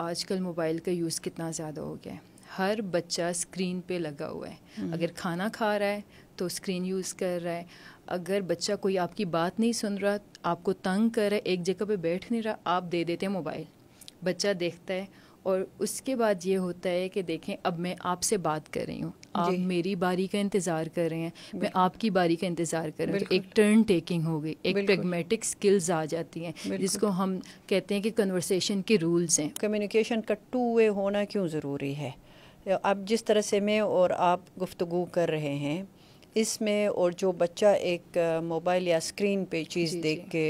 आजकल मोबाइल का यूज़ कितना ज़्यादा हो गया है हर बच्चा स्क्रीन पे लगा हुआ है हम्म। अगर खाना खा रहा है तो स्क्रीन यूज़ कर रहा है अगर बच्चा कोई आपकी बात नहीं सुन रहा आपको तंग कर रहा है एक जगह पे बैठ नहीं रहा आप दे देते हैं मोबाइल बच्चा देखता है और उसके बाद ये होता है कि देखें अब मैं आपसे बात कर रही हूँ आप मेरी बारी का इंतज़ार कर रहे हैं मैं आपकी बारी का इंतज़ार कर रहा हूँ तो एक टर्न टेकिंग हो गई एक प्रेगमेटिक स्किल्स आ जाती हैं जिसको हम कहते हैं कि कन्वर्सेशन के रूल्स हैं कम्युनिकेशन का टू वे होना क्यों ज़रूरी है अब जिस तरह से मैं और आप गुफ्तु कर रहे हैं इसमें और जो बच्चा एक मोबाइल या स्क्रीन पे चीज़ देख के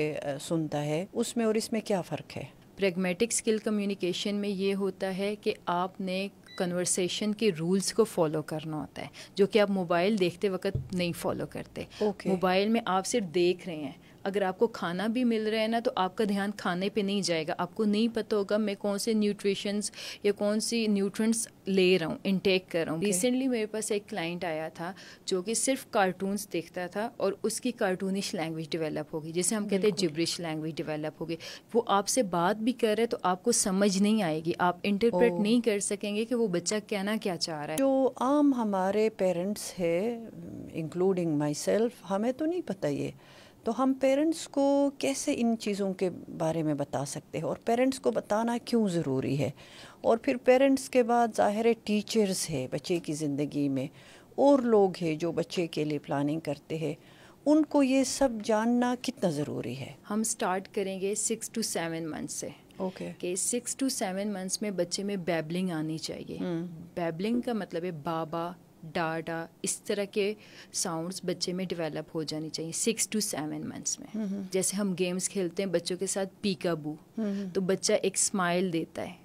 सुनता है उसमें और इसमें क्या फ़र्क है प्रेगमेटिक स्किल कम्युनिकेशन में ये होता है कि आपने कन्वर्सेशन के रूल्स को फॉलो करना होता है जो कि आप मोबाइल देखते वक्त नहीं फॉलो करते मोबाइल okay. में आप सिर्फ देख रहे हैं अगर आपको खाना भी मिल रहा है ना तो आपका ध्यान खाने पे नहीं जाएगा आपको नहीं पता होगा मैं कौन से न्यूट्रिशंस या कौन सी न्यूट्रंट्स ले रहा हूँ इनटेक कर रहा हूँ रिसेंटली okay. मेरे पास एक क्लाइंट आया था जो कि सिर्फ कार्टून्स देखता था और उसकी कार्टूनिश लैंग्वेज डिवेलप होगी जैसे हम कहते हैं जिब्रिश लैंग्वेज डिवेलप होगी वो आपसे बात भी कर रहे हैं तो आपको समझ नहीं आएगी आप इंटरप्रेट oh. नहीं कर सकेंगे कि वो बच्चा कहना क्या चाह रहा है जो आम हमारे पेरेंट्स है इंक्लूडिंग माई सेल्फ हमें तो नहीं पता ये तो हम पेरेंट्स को कैसे इन चीज़ों के बारे में बता सकते हैं और पेरेंट्स को बताना क्यों ज़रूरी है और फिर पेरेंट्स के बाद ज़ाहिर टीचर्स है बच्चे की ज़िंदगी में और लोग हैं जो बच्चे के लिए प्लानिंग करते हैं उनको ये सब जानना कितना ज़रूरी है हम स्टार्ट करेंगे सिक्स टू सेवन मंथ से okay okay. Six to seven months में बच्चे में बैबलिंग आनी चाहिए बैबलिंग हम्म। का मतलब है बाबा डाडा इस तरह के साउंड्स बच्चे में डेवलप हो जानी चाहिए सिक्स टू सेवन मंथ्स में हम्म, हम्म। जैसे हम गेम्स खेलते हैं बच्चों के साथ पीकाबू हम्म, तो बच्चा एक स्माइल देता है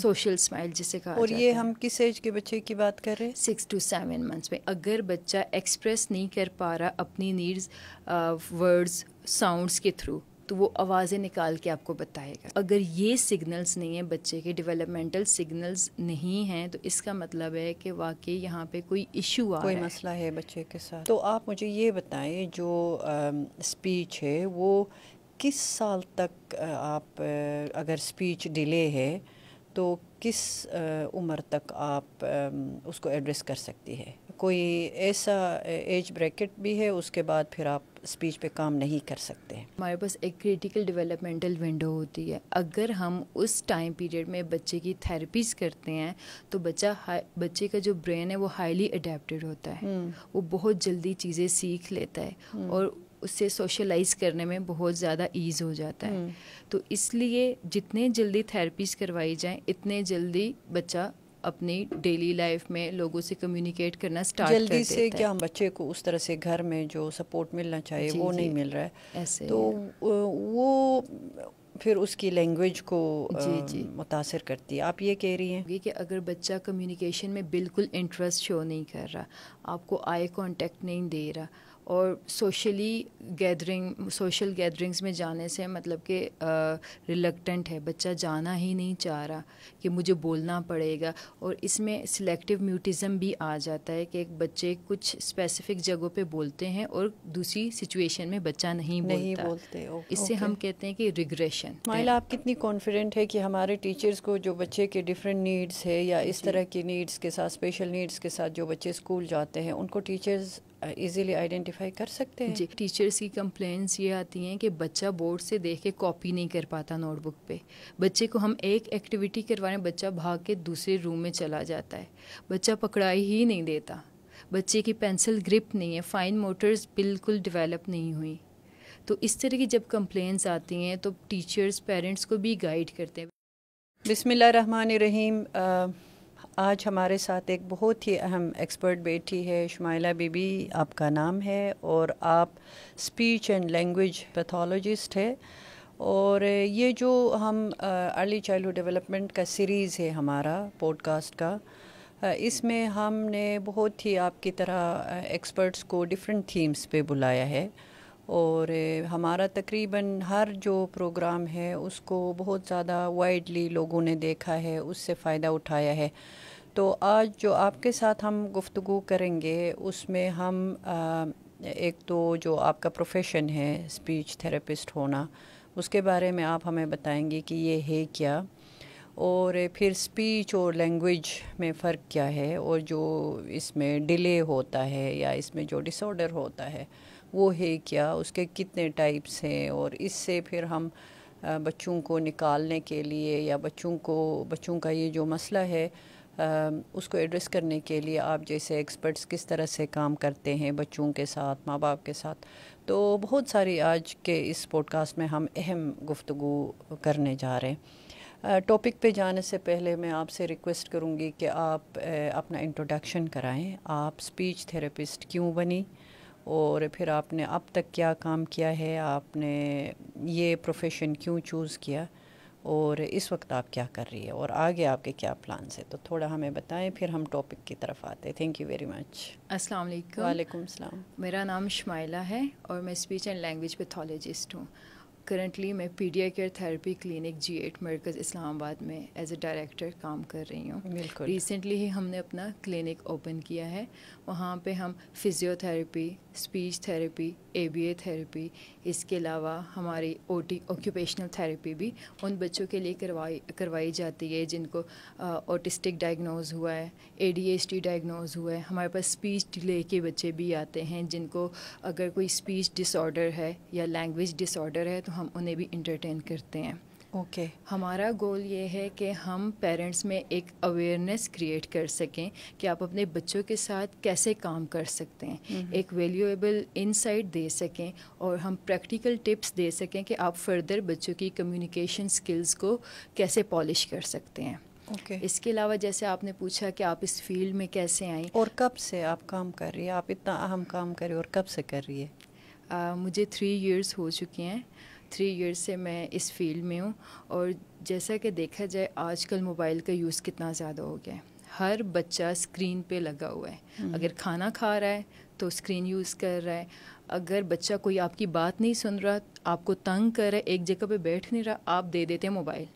सोशल स्माइल जिसे कहा और ये हम किस एज के बच्चे की बात कर रहे हैं सिक्स टू सेवन मंथ्स में अगर बच्चा एक्सप्रेस नहीं कर पा रहा अपनी नीड्स वर्ड्स साउंड्स के थ्रू तो वो आवाज़ें निकाल के आपको बताएगा अगर ये सिग्नल्स नहीं है बच्चे के डेवलपमेंटल सिग्नल्स नहीं हैं तो इसका मतलब है कि वाकई यहाँ पे कोई इशू आ कोई रहा मसला है बच्चे के साथ तो आप मुझे ये बताएं जो स्पीच है वो किस साल तक आप अगर स्पीच डिले है तो किस उम्र तक आप उसको एड्रेस कर सकती है कोई ऐसा एज ब्रैकेट भी है उसके बाद फिर आप स्पीच पे काम नहीं कर सकते हमारे पास एक क्रिटिकल डेवलपमेंटल विंडो होती है अगर हम उस टाइम पीरियड में बच्चे की थेरेपीज करते हैं तो बच्चा बच्चे का जो ब्रेन है वो हाईली अडेप्टेड होता है हम्म। वो बहुत जल्दी चीज़ें सीख लेता है हम्म। और उससे सोशलाइज करने में बहुत ज़्यादा ईज हो जाता है हम्म। तो इसलिए जितने जल्दी थेरेपीज करवाई जाएं इतने जल्दी बच्चा अपनी डेली लाइफ में लोगों से कम्युनिकेट करना स्टार्ट जल्दी कर से क्या हम बच्चे को उस तरह से घर में जो सपोर्ट मिलना चाहिए वो नहीं मिल रहा है ऐसे तो वो फिर उसकी लैंग्वेज को जी जी मुतासर करती है आप ये कह रही हैं कि अगर बच्चा कम्युनिकेशन में बिल्कुल इंटरेस्ट शो नहीं कर रहा आपको आई कांटेक्ट नहीं दे रहा और सोशली गैदरिंग सोशल गैदरिंग्स में जाने से मतलब कि रिलक्टेंट है बच्चा जाना ही नहीं चाह रहा कि मुझे बोलना पड़ेगा और इसमें सिलेक्टिव म्यूटिज़म भी आ जाता है कि एक बच्चे कुछ स्पेसिफिक जगहों पे बोलते हैं और दूसरी सिचुएशन में बच्चा नहीं, नहीं बोलता बोलते इससे हम कहते हैं कि रिग्रेशन माइला आप कितनी कॉन्फिडेंट है कि हमारे टीचर्स को जो बच्चे के डिफरेंट नीड्स है या इस तरह की नीड्स के साथ स्पेशल नीड्स के साथ जो बच्चे स्कूल जाते हैं उनको टीचर्स इजीली आइडेंटिफाई कर सकते हैं जी टीचर्स की कंप्लेंट्स ये आती हैं कि बच्चा बोर्ड से देख के कॉपी नहीं कर पाता नोटबुक पे बच्चे को हम एक एक्टिविटी करवाने बच्चा भाग के दूसरे रूम में चला जाता है बच्चा पकड़ाई ही नहीं देता बच्चे की पेंसिल ग्रिप नहीं है फाइन मोटर्स बिल्कुल डिवेलप नहीं हुई तो इस तरह की जब कंप्लेंट्स आती हैं तो टीचर्स पेरेंट्स को भी गाइड करते हैं बिसमिल्ल रहीम आज हमारे साथ एक बहुत ही अहम एक्सपर्ट बेटी है शुमाइला बीबी आपका नाम है और आप स्पीच एंड लैंग्वेज पैथोलॉजिस्ट है और ये जो हम अर्ली चाइल्डहुड डेवलपमेंट का सीरीज़ है हमारा पॉडकास्ट का इसमें हमने बहुत ही आपकी तरह एक्सपर्ट्स को डिफरेंट थीम्स पे बुलाया है और हमारा तकरीबन हर जो प्रोग्राम है उसको बहुत ज़्यादा वाइडली लोगों ने देखा है उससे फ़ायदा उठाया है तो आज जो आपके साथ हम गुफ्तु करेंगे उसमें हम आ, एक तो जो आपका प्रोफेशन है स्पीच थेरेपिस्ट होना उसके बारे में आप हमें बताएंगे कि ये है क्या और फिर स्पीच और लैंग्वेज में फ़र्क क्या है और जो इसमें डिले होता है या इसमें जो डिसऑर्डर होता है वो है क्या उसके कितने टाइप्स हैं और इससे फिर हम बच्चों को निकालने के लिए या बच्चों को बच्चों का ये जो मसला है उसको एड्रेस करने के लिए आप जैसे एक्सपर्ट्स किस तरह से काम करते हैं बच्चों के साथ माँ बाप के साथ तो बहुत सारी आज के इस पॉडकास्ट में हम अहम गुफ्तु करने जा रहे हैं टॉपिक पे जाने से पहले मैं आपसे रिक्वेस्ट करूँगी कि आप अपना इंट्रोडक्शन कराएं आप स्पीच थेरेपिस्ट क्यों बनी और फिर आपने अब तक क्या काम किया है आपने ये प्रोफेशन क्यों चूज़ किया और इस वक्त आप क्या कर रही है और आगे आपके क्या प्लान है तो थोड़ा हमें बताएं फिर हम टॉपिक की तरफ आते हैं थैंक यू वेरी मच अस्सलाम वालेकुम वालेकुम अस्सलाम मेरा नाम शमाइला है और मैं स्पीच एंड लैंग्वेज पैथोलॉजिस्ट हूँ करंटली मैं Pedia care therapy clinic G eight Markaz Islamabad में एज ए डायरेक्टर काम कर रही हूँ बिल्कुल रिसेंटली ही हमने अपना क्लिनिक ओपन किया है वहाँ पे हम फिज़ियोथेरेपी स्पीच थेरेपी ए थेरेपी इसके अलावा हमारी ओ टी ऑक्यूपेशनल थेरेपी भी उन बच्चों के लिए करवाई करवाई जाती है जिनको ऑटिस्टिक डायग्नोज हुआ है A D H D diagnose हुआ है हमारे पास स्पीच डिले के बच्चे भी आते हैं जिनको अगर कोई स्पीच डिसऑर्डर है या लैंग्वेज डिसऑर्डर है तो हम उन्हें भी इंटरटेन करते हैं ओके okay. हमारा गोल ये है कि हम पेरेंट्स में एक अवेयरनेस क्रिएट कर सकें कि आप अपने बच्चों के साथ कैसे काम कर सकते हैं एक वैल्यूएबल इनसाइट दे सकें और हम प्रैक्टिकल टिप्स दे सकें कि आप फर्दर बच्चों की कम्युनिकेशन स्किल्स को कैसे पॉलिश कर सकते हैं Okay. इसके अलावा जैसे आपने पूछा कि आप इस फील्ड में कैसे आई और कब से आप काम कर रही है आप इतना अहम काम कर रही और कब से कर रही है uh, मुझे थ्री इयर्स हो चुके हैं थ्री ईयर्स से मैं इस फील्ड में हूँ और जैसा कि देखा जाए आजकल मोबाइल का यूज़ कितना ज़्यादा हो गया है हर बच्चा स्क्रीन पे लगा हुआ है हम्म। अगर खाना खा रहा है तो स्क्रीन यूज़ कर रहा है अगर बच्चा कोई आपकी बात नहीं सुन रहा आपको तंग कर रहा है एक जगह पे बैठ नहीं रहा आप दे देते हैं मोबाइल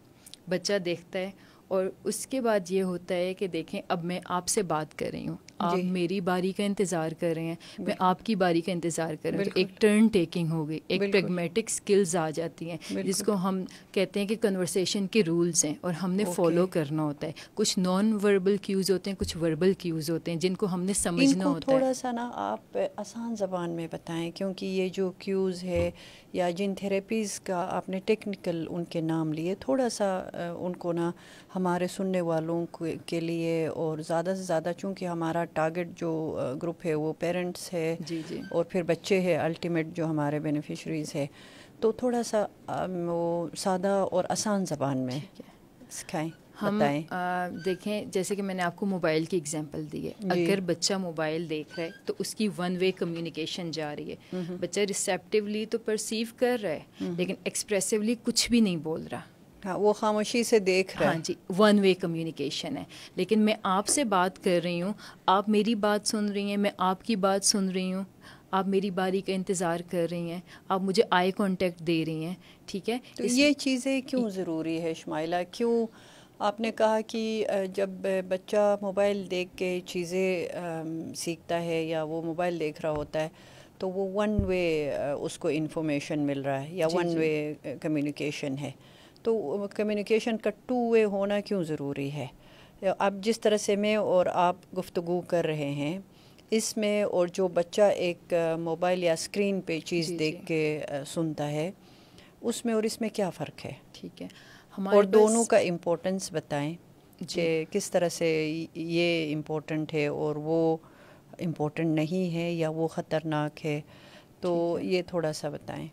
बच्चा देखता है और उसके बाद ये होता है कि देखें अब मैं आपसे बात कर रही हूँ आप मेरी बारी का इंतज़ार कर रहे हैं मैं आपकी बारी का इंतज़ार कर रहा हूँ तो एक टर्न टेकिंग हो गई एक प्रेगमेटिक स्किल्स आ जाती हैं जिसको हम कहते हैं कि कन्वर्सेशन के रूल्स हैं और हमने फॉलो करना होता है कुछ नॉन वर्बल क्यूज़ होते हैं कुछ वर्बल क्यूज़ होते हैं जिनको हमने समझना होता है थोड़ा सा ना आप आसान जबान में बताएं क्योंकि ये जो क्यूज़ है या जिन थेरेपीज़ का आपने टेक्निकल उनके नाम लिए थोड़ा सा उनको ना हमारे सुनने वालों के लिए और ज़्यादा से ज़्यादा चूँकि हमारा टारगेट जो ग्रुप है वो पेरेंट्स है जी जी और फिर बच्चे हैं अल्टीमेट जो हमारे बेनिफिशरीज़ है तो थोड़ा सा वो सादा और आसान ज़बान में सिखाएँ हम आ, देखें जैसे कि मैंने आपको मोबाइल की एग्जांपल दी है अगर बच्चा मोबाइल देख रहा है तो उसकी वन वे कम्युनिकेशन जा रही है हम्म, हम्म। बच्चा रिसेप्टिवली तो परसीव कर रहा है हम्म, लेकिन एक्सप्रेसिवली कुछ भी नहीं बोल रहा हाँ वो खामोशी से देख रहा हाँ है हाँ जी वन वे कम्युनिकेशन है लेकिन मैं आपसे बात कर रही हूँ आप मेरी बात सुन रही हैं मैं आपकी बात सुन रही हूँ आप मेरी बारी का इंतज़ार कर रही हैं आप मुझे आई कांटेक्ट दे रही हैं ठीक है तो इस... ये चीज़ें क्यों ज़रूरी है शमाइला क्यों आपने कहा कि जब बच्चा मोबाइल देख के चीज़ें सीखता है या वो मोबाइल देख रहा होता है तो वो वन वे उसको इन्फॉर्मेशन मिल रहा है या वन वे कम्युनिकेशन है तो कम्युनिकेशन का टू वे होना क्यों ज़रूरी है अब जिस तरह से मैं और आप गुफ्तु कर रहे हैं इसमें और जो बच्चा एक मोबाइल या स्क्रीन पे चीज़ देख के सुनता है उसमें और इसमें क्या फ़र्क है ठीक है और दोनों का इम्पोर्टेंस बताएं कि किस तरह से ये इम्पोर्टेंट है और वो इम्पोर्टेंट नहीं है या वो ख़तरनाक है तो ये थोड़ा सा बताएं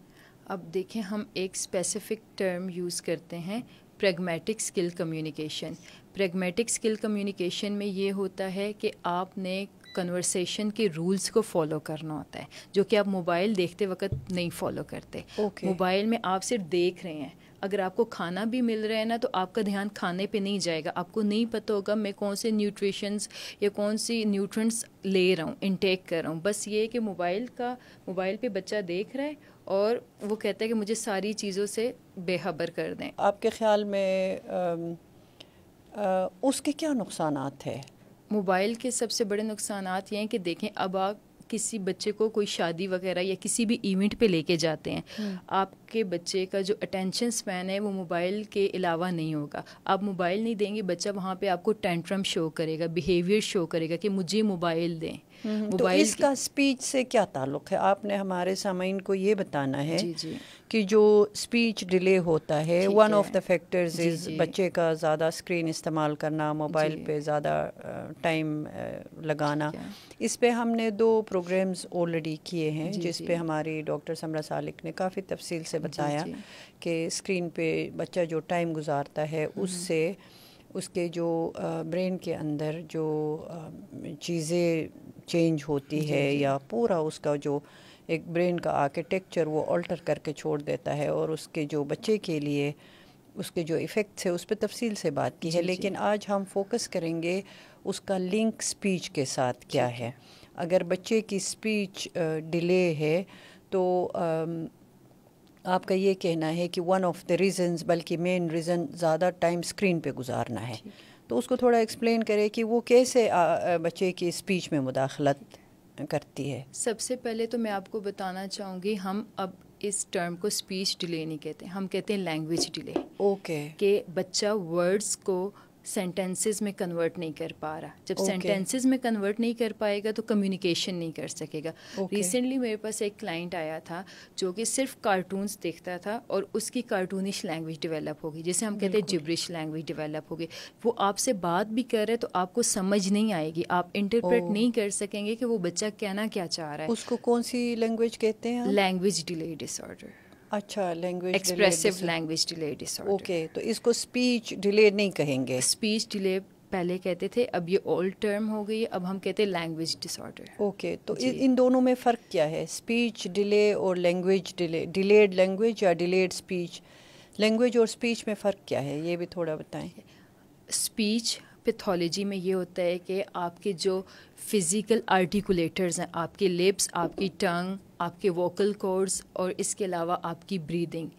अब देखें हम एक स्पेसिफिक टर्म यूज़ करते हैं pragmatic skill communication pragmatic skill communication में ये होता है कि आपने कन्वर्सेशन के रूल्स को फॉलो करना होता है जो कि आप मोबाइल देखते वक्त नहीं फॉलो करते मोबाइल okay. में आप सिर्फ देख रहे हैं अगर आपको खाना भी मिल रहा है ना तो आपका ध्यान खाने पे नहीं जाएगा आपको नहीं पता होगा मैं कौन से न्यूट्रिशंस या कौन सी न्यूट्रंट्स ले रहा हूँ इनटेक कर रहा हूँ बस ये कि मोबाइल का मोबाइल पे बच्चा देख रहा है और वो कहता है कि मुझे सारी चीज़ों से बेहबर कर दें आपके ख्याल में आ, आ, उसके क्या नुकसान है मोबाइल के सबसे बड़े नुकसान ये हैं कि देखें अब आप किसी बच्चे को कोई शादी वगैरह या किसी भी इवेंट पे लेके जाते हैं हम्म। आपके बच्चे का जो अटेंशन स्पैन है वो मोबाइल के अलावा नहीं होगा आप मोबाइल नहीं देंगे बच्चा वहाँ पे आपको टेंट्रम शो करेगा बिहेवियर शो करेगा कि मुझे मोबाइल दें हम्म, तो इसका स्पीच से क्या ताल्लुक है आपने हमारे सामीन को ये बताना है जी जी। कि जो स्पीच डिले होता है one of the factors is बच्चे का ज़्यादा स्क्रीन इस्तेमाल करना मोबाइल पे ज़्यादा टाइम लगाना इस पे हमने दो प्रोग्राम्स ऑलरेडी किए हैं जिस पे हमारी डॉक्टर समरा सालिक ने काफ़ी तफसील से बताया कि स्क्रीन पे बच्चा जो टाइम गुजारता है हम्म। उससे उसके जो ब्रेन के अंदर जो चीज़ें चेंज होती है या पूरा उसका जो एक ब्रेन का आर्किटेक्चर वो अल्टर करके छोड़ देता है और उसके जो बच्चे के लिए उसके जो इफ़ेक्ट्स है उस पर तफसील से बात की है लेकिन आज हम फोकस करेंगे उसका लिंक स्पीच के साथ क्या है अगर बच्चे की स्पीच डिले है तो आपका ये कहना है कि वन ऑफ द रीज़न्स बल्कि मेन रीज़न ज़्यादा टाइम स्क्रीन पे गुजारना है तो उसको थोड़ा एक्सप्लेन करें कि वो कैसे बच्चे की स्पीच में मुदाखलत करती है सबसे पहले तो मैं आपको बताना चाहूँगी हम अब इस टर्म को स्पीच डिले नहीं कहते हम कहते हैं लैंग्वेज डिले ओके okay. बच्चा वर्ड्स को सेंटेंसेस में कन्वर्ट नहीं कर पा रहा जब सेंटेंसेस okay. में कन्वर्ट नहीं कर पाएगा तो कम्युनिकेशन नहीं कर सकेगा रिसेंटली okay. मेरे पास एक क्लाइंट आया था जो कि सिर्फ कार्टून्स देखता था और उसकी कार्टूनिश लैंग्वेज डेवलप होगी जैसे हम कहते हैं जिब्रिश लैंग्वेज डेवलप होगी वो आपसे बात भी कर रहे तो आपको समझ नहीं आएगी आप इंटरप्रेट oh. नहीं कर सकेंगे कि वो बच्चा कहना क्या चाह रहा है उसको कौन सी लैंग्वेज कहते हैं लैंग्वेज डिले डिसऑर्डर अच्छा language expressive language delay disorder okay तो इसको स्पीच डिले नहीं कहेंगे स्पीच डिले पहले कहते थे अब ये ओल्ड टर्म हो गई अब हम कहते हैं लैंग्वेज डिसऑर्डर ओके तो इ, इन दोनों में फ़र्क क्या है स्पीच डिले और लैंग्वेज डिले डिलेड लैंग्वेज या डिलेड स्पीच लैंग्वेज और स्पीच में फ़र्क क्या है ये भी थोड़ा बताएं स्पीच पैथोलॉजी में ये होता है कि आपके जो फिज़िकल आर्टिकुलेटर्स हैं आपके लिप्स आपकी टंग आपके वोकल कोर्स और इसके अलावा आपकी ब्रीदिंग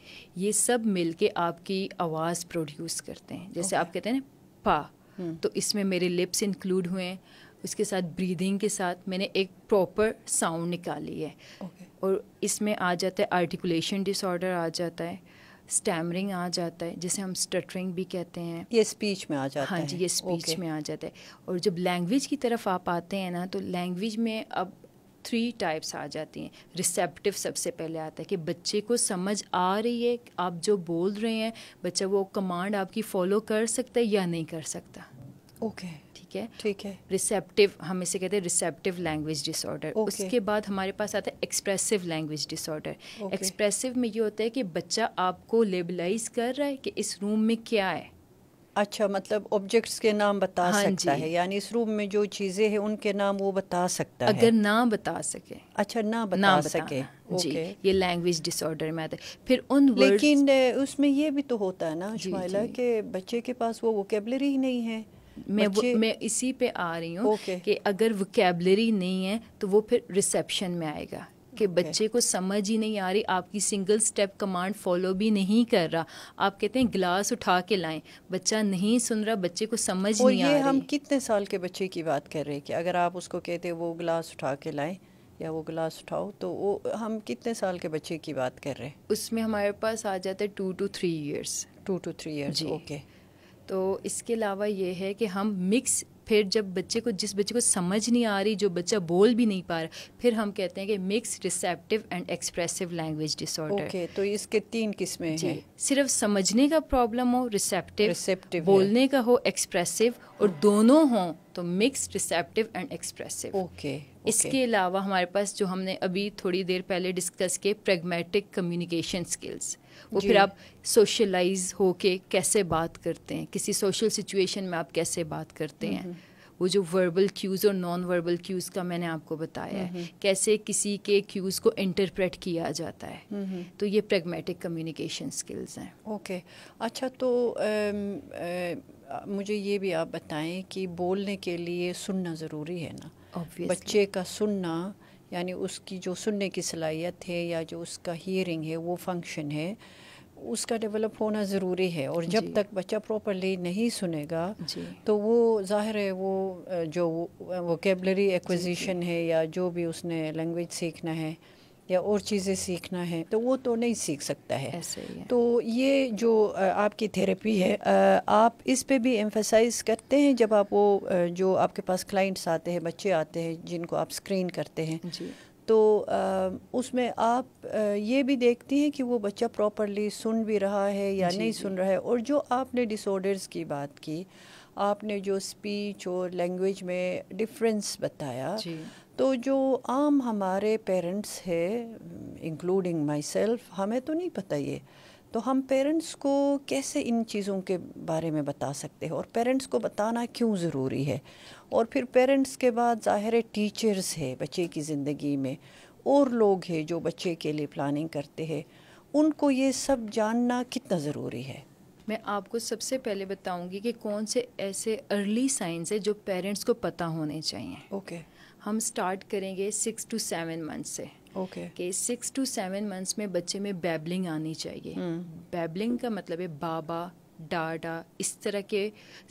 ये सब मिलके आपकी आवाज़ प्रोड्यूस करते हैं जैसे okay. आप कहते हैं ना पा hmm. हम्म। तो इसमें मेरे लिप्स इंक्लूड हुए हैं उसके साथ ब्रीदिंग के साथ मैंने एक प्रॉपर साउंड निकाली है okay. और इसमें आ जाता है आर्टिकुलेशन डिसऑर्डर आ जाता है स्टैमरिंग आ जाता है जिसे हम स्टटरिंग भी कहते हैं ये स्पीच में आ जाता हाँ है हाँ जी ये स्पीच okay. में आ जाता है और जब लैंग्वेज की तरफ आप आते हैं ना तो लैंग्वेज में अब थ्री टाइप्स आ जाती हैं रिसेप्टिव सबसे पहले आता है कि बच्चे को समझ आ रही है आप जो बोल रहे हैं बच्चा वो कमांड आपकी फॉलो कर सकता है या नहीं कर सकता ओके okay. ठीक है ठीक है रिसेप्टिव हम इसे कहते हैं रिसेप्टिव लैंग्वेज डिसऑर्डर उसके बाद हमारे पास आता है एक्सप्रेसिव लैंग्वेज डिसऑर्डर एक्सप्रेसिव में ये होता है कि बच्चा आपको लेबलाइज कर रहा है कि इस रूम में क्या है अच्छा मतलब ऑब्जेक्ट्स के नाम बता हाँ सकता है यानी इस रूम में जो चीजें हैं उनके नाम वो बता सकता अगर है अगर ना बता सके अच्छा ना बता ना सके हाँ जी ये लैंग्वेज डिसऑर्डर में आता है फिर उन लेकिन उसमें ये भी तो होता है ना शुमाइला कि बच्चे के पास वो वोकेबलरी ही नहीं है मैं वो, मैं इसी पे आ रही हूँ okay. कि अगर वोकेबलरी नहीं है तो वो फिर रिसेप्शन में आएगा कि okay. बच्चे को समझ ही नहीं आ रही आपकी सिंगल स्टेप कमांड फॉलो भी नहीं कर रहा आप कहते हैं ग्लास उठा के लाएं बच्चा नहीं सुन रहा बच्चे को समझ नहीं आ रही हम कितने साल के बच्चे की बात कर रहे हैं कि अगर आप उसको कहते वो ग्लास उठा के लाएं या वो गिलास उठाओ तो वो हम कितने साल के बच्चे की बात कर रहे हैं उसमें हमारे पास आ जाता है two to three years two to three years okay तो इसके अलावा ये है कि हम मिक्स फिर जब बच्चे को जिस बच्चे को समझ नहीं आ रही जो बच्चा बोल भी नहीं पा रहा फिर हम कहते हैं कि mix receptive and expressive language disorder okay तो इसके तीन किस्में हैं सिर्फ समझने का प्रॉब्लम हो रिसेप्टिव रिसेप्टिव बोलने का हो एक्सप्रेसिव और दोनों हों तो mix receptive and expressive okay इसके अलावा हमारे पास जो हमने अभी थोड़ी देर पहले डिस्कस किए प्रेगमेटिक कम्युनिकेशन स्किल्स वो फिर आप सोशलाइज हो के कैसे बात करते हैं किसी सोशल सिचुएशन में आप कैसे बात करते हैं वो जो वर्बल क्यूज़ और नॉन वर्बल क्यूज़ का मैंने आपको बताया है कैसे किसी के क्यूज़ को इंटरप्रेट किया जाता है तो ये प्रेगमेटिक कम्युनिकेशन स्किल्स हैं ओके अच्छा तो मुझे ये भी आप बताएं कि बोलने के लिए सुनना ज़रूरी है ना Obviously. बच्चे का सुनना यानी उसकी जो सुनने की सलाहियत है या जो उसका हियरिंग है वो फंक्शन है उसका डेवलप होना ज़रूरी है और जब तक बच्चा प्रॉपरली नहीं सुनेगा तो वो जाहिर है वो जो वोकेबलरी एक्विजिशन है या जो भी उसने लैंग्वेज सीखना है या और चीज़ें सीखना है तो वो तो नहीं सीख सकता है ऐसे ही है। तो ये जो आपकी थेरेपी है आप इस पे भी एम्फेसाइज करते हैं जब आप वो जो आपके पास क्लाइंट्स आते हैं बच्चे आते हैं जिनको आप स्क्रीन करते हैं जी तो उसमें आप ये भी देखती हैं कि वो बच्चा प्रॉपरली सुन भी रहा है या नहीं सुन रहा है और जो आपने डिसऑर्डर्स की बात की आपने जो स्पीच और लैंग्वेज में डिफरेंस बताया तो जो आम हमारे पेरेंट्स है इंक्लूडिंग माई सेल्फ हमें तो नहीं पता ये तो हम पेरेंट्स को कैसे इन चीज़ों के बारे में बता सकते हैं और पेरेंट्स को बताना क्यों ज़रूरी है और फिर पेरेंट्स के बाद ज़ाहिर टीचर्स है बच्चे की ज़िंदगी में और लोग हैं जो बच्चे के लिए प्लानिंग करते हैं उनको ये सब जानना कितना ज़रूरी है मैं आपको सबसे पहले बताऊंगी कि कौन से ऐसे अर्ली साइंस है जो पेरेंट्स को पता होने चाहिए ओके okay. हम स्टार्ट करेंगे सिक्स टू सेवन मंथ से okay okay. Six to seven months में बच्चे में बैबलिंग आनी चाहिए बैबलिंग hmm. का मतलब है बाबा डाडा इस तरह के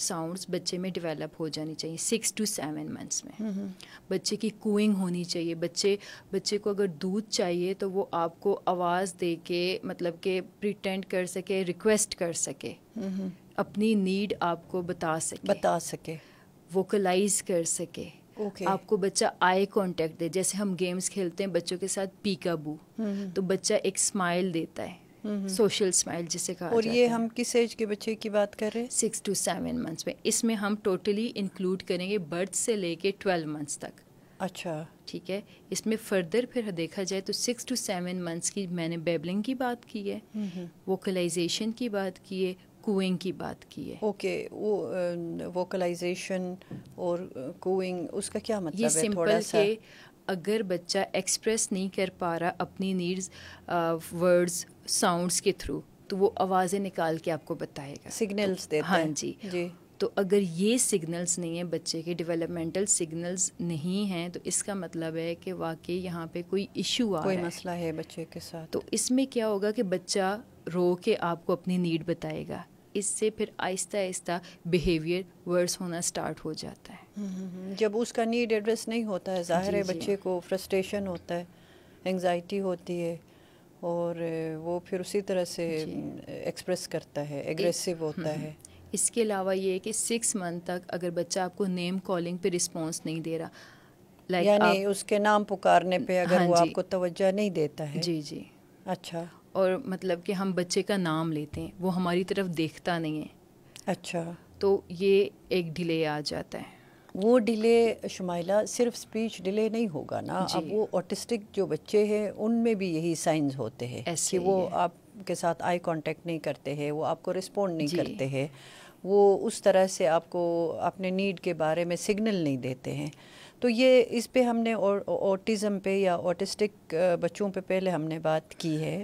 साउंड्स बच्चे में डेवलप हो जानी चाहिए सिक्स टू सेवन मंथ्स में hmm, hmm. बच्चे की कूइंग होनी चाहिए बच्चे बच्चे को अगर दूध चाहिए तो वो आपको आवाज़ दे के मतलब के प्रिटेंड कर सके रिक्वेस्ट कर सके अपनी नीड आपको बता सके बता सके वोकलाइज कर सके okay. आपको बच्चा आई कांटेक्ट दे जैसे हम गेम्स खेलते हैं बच्चों के साथ पीकाबू तो बच्चा एक स्माइल देता है सोशल स्माइल जिसे कहा और ये हम किस एज के बच्चे की बात कर रहे हैं सिक्स टू सेवन मंथ्स में इसमें हम टोटली इंक्लूड करेंगे बर्थ से लेके ट्वेल्व मंथ्स तक अच्छा ठीक है इसमें फर्दर फिर देखा जाए तो सिक्स टू सेवन मंथ्स की मैंने बेबलिंग की बात की है वोकलाइजेशन की बात की है कुइंग की बात की है ओके okay, वो वोकलाइजेशन और कुइंग उसका क्या मतलब ये है थोड़ा सा अगर बच्चा एक्सप्रेस नहीं कर पा रहा अपनी नीड्स वर्ड्स साउंड्स के थ्रू तो वो आवाज़ें निकाल के आपको बताएगा सिग्नल्स तो देता हाँ जी जी तो अगर ये सिग्नल्स नहीं है बच्चे के डेवलपमेंटल सिग्नल्स नहीं हैं तो इसका मतलब है कि वाकई यहाँ पे कोई इशू आ कोई रहा मसला है बच्चे के साथ तो इसमें क्या होगा कि बच्चा रो के आपको अपनी नीड बताएगा इससे फिर आहिस्ता आहिस्ता बिहेवियर वर्स होना स्टार्ट हो जाता है हम्म, हम्म, हम्म, जब उसका नीड एड्रेस नहीं होता है ज़ाहिर है बच्चे को फ्रस्ट्रेशन होता है एंगजाइटी होती है और वो फिर उसी तरह से एक्सप्रेस करता है एग्रेसिव होता है इसके अलावा ये है कि सिक्स मंथ तक अगर बच्चा आपको नेम कॉलिंग पे रिस्पांस नहीं दे रहा लाइक like यानी उसके नाम पुकारने पे अगर हाँ वो आपको तवज्जो नहीं देता है जी जी अच्छा और मतलब कि हम बच्चे का नाम लेते हैं वो हमारी तरफ देखता नहीं है अच्छा तो ये एक डिले आ जाता है वो डिले शुमाइला सिर्फ स्पीच डिले नहीं होगा ना अब वो ऑटिस्टिक जो बच्चे हैं उनमें भी यही साइंस होते हैं ऐसे वो है। आपके साथ आई कांटेक्ट नहीं करते हैं वो आपको रिस्पोंड नहीं करते हैं वो उस तरह से आपको अपने नीड के बारे में सिग्नल नहीं देते हैं तो ये इस पे हमने ऑटिज़म पे या ऑटिस्टिक बच्चों पे पहले हमने बात की है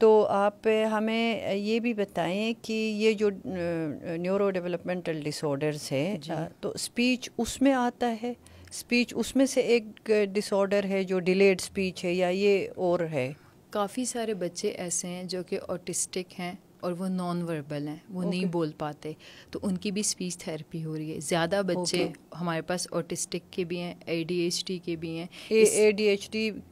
तो आप हमें ये भी बताएं कि ये जो न्यूरो डेवलपमेंटल डिसऑर्डर्स है तो स्पीच उसमें आता है स्पीच उसमें से एक डिसऑर्डर है जो डिलेड स्पीच है या ये और है काफ़ी सारे बच्चे ऐसे हैं जो कि ऑटिस्टिक हैं और वो नॉन वर्बल हैं वो okay. नहीं बोल पाते तो उनकी भी स्पीच थेरेपी हो रही है ज़्यादा बच्चे okay. हमारे पास ऑटिस्टिक के भी हैं ए के भी हैं ए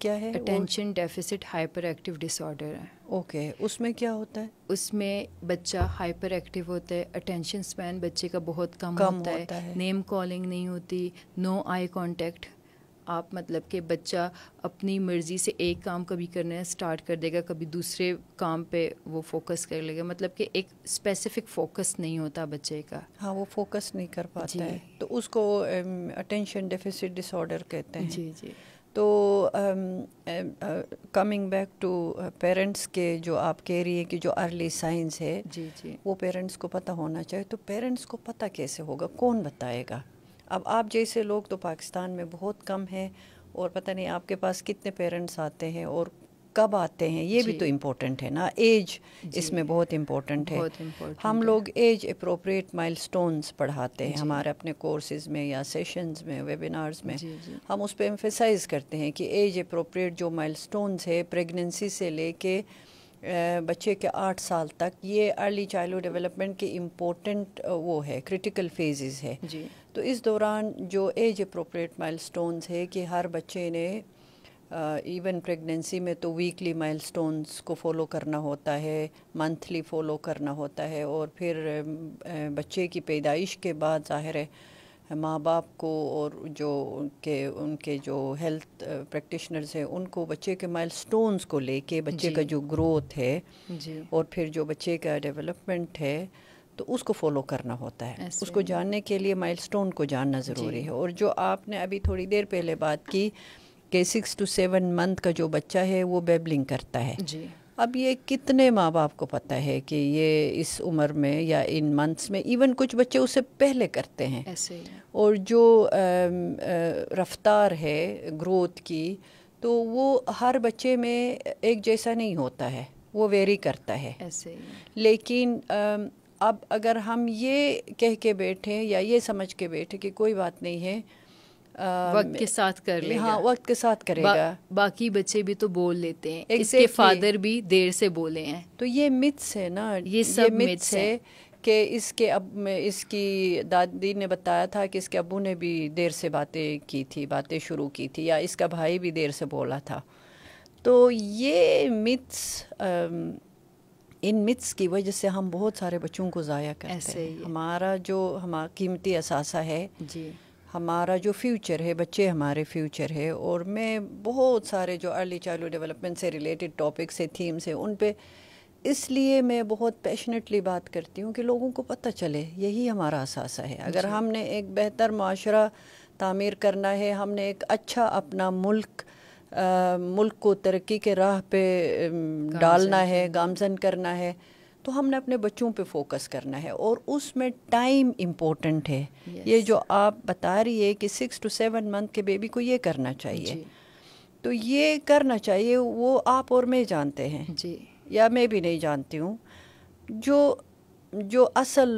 क्या है attention deficit hyper active disorder है ओके okay. उसमें क्या होता है उसमें बच्चा हाइपर एक्टिव होता है अटेंशन स्पैन बच्चे का बहुत कम, कम होता, होता है, नेम कॉलिंग नहीं होती नो आई कांटेक्ट आप मतलब कि बच्चा अपनी मर्ज़ी से एक काम कभी करना है स्टार्ट कर देगा कभी दूसरे काम पे वो फोकस कर लेगा मतलब कि एक स्पेसिफिक फोकस नहीं होता बच्चे का हाँ वो फोकस नहीं कर पाता है तो उसको अटेंशन डिफिसिट डिसऑर्डर कहते हैं जी जी तो कमिंग बैक टू पेरेंट्स के जो आप कह रही है कि जो अर्ली साइंस है जी जी वो पेरेंट्स को पता होना चाहिए तो पेरेंट्स को पता कैसे होगा कौन बताएगा अब आप जैसे लोग तो पाकिस्तान में बहुत कम हैं और पता नहीं आपके पास कितने पेरेंट्स आते हैं और कब आते हैं ये भी तो इम्पोर्टेंट है ना एज इसमें बहुत इम्पोर्टेंट है बहुत हम लोग एज अप्रोप्रिएट माइलस्टोन्स पढ़ाते हैं हमारे अपने कोर्सेज में या सेशंस में वेबिनार्स में जी, जी. हम उस पर एम्फेसाइज करते हैं कि एज अप्रोप्रिएट जो माइलस्टोन्स है प्रेगनेंसी से लेके बच्चे के आठ साल तक ये अर्ली चाइल्ड डेवलपमेंट के इम्पोर्टेंट वो है क्रिटिकल फेजेस है जी. तो इस दौरान जो एज अप्रोप्रिएट माइलस्टोन्स है कि हर बच्चे ने इवन uh, प्रेगनेंसी में तो वीकली माइलस्टोन्स को फॉलो करना होता है मंथली फॉलो करना होता है और फिर um, uh, बच्चे की पैदाइश के बाद ज़ाहिर है माँ बाप को और जो उनके उनके जो हेल्थ प्रैक्टिशनर्स uh, हैं उनको बच्चे के माइलस्टोन्स को लेके बच्चे का जो ग्रोथ है और फिर जो बच्चे का डेवलपमेंट है तो उसको फॉलो करना होता है उसको जानने के लिए माइलस्टोन को जानना ज़रूरी है और जो आपने अभी थोड़ी देर पहले बात की कि सिक्स टू सेवन मंथ का जो बच्चा है वो बेबलिंग करता है जी अब ये कितने माँ बाप को पता है कि ये इस उम्र में या इन मंथ्स में इवन कुछ बच्चे उसे पहले करते हैं ऐसे ही है। और जो रफ्तार है ग्रोथ की तो वो हर बच्चे में एक जैसा नहीं होता है वो वेरी करता है ऐसे ही। लेकिन अब अगर हम ये कह के बैठे या ये समझ के बैठे कि कोई बात नहीं है वक्त के साथ कर लेगा हाँ वक्त के साथ करेगा बा, बाकी बच्चे भी तो बोल लेते हैं इसके फादर भी देर से बोले हैं तो ये मिथ्स है ना ये सब ये मिथ्स है, कि इसके अब इसकी दादी ने बताया था कि इसके अबू ने भी देर से बातें की थी बातें शुरू की थी या इसका भाई भी देर से बोला था तो ये मिथ्स इन मिथ्स की वजह से हम बहुत सारे बच्चों को ज़ाया करते हैं हमारा जो हमारा कीमती असासा है जी हमारा जो फ्यूचर है बच्चे हमारे फ्यूचर है और मैं बहुत सारे जो अर्ली चाइल्ड डेवलपमेंट से रिलेटेड टॉपिक्स है थीम्स है उन पर इसलिए मैं बहुत पैशनेटली बात करती हूँ कि लोगों को पता चले यही हमारा असासा है अगर हमने एक बेहतर माशरा तामीर करना है हमने एक अच्छा अपना मुल्क आ, मुल्क को तरक्की के राह पे डालना है गामजन करना है तो हमने अपने बच्चों पे फोकस करना है और उसमें टाइम इम्पोर्टेंट है yes. ये जो आप बता रही है कि सिक्स टू सेवन मंथ के बेबी को ये करना चाहिए तो ये करना चाहिए वो आप और मैं जानते हैं जी या मैं भी नहीं जानती हूँ जो जो असल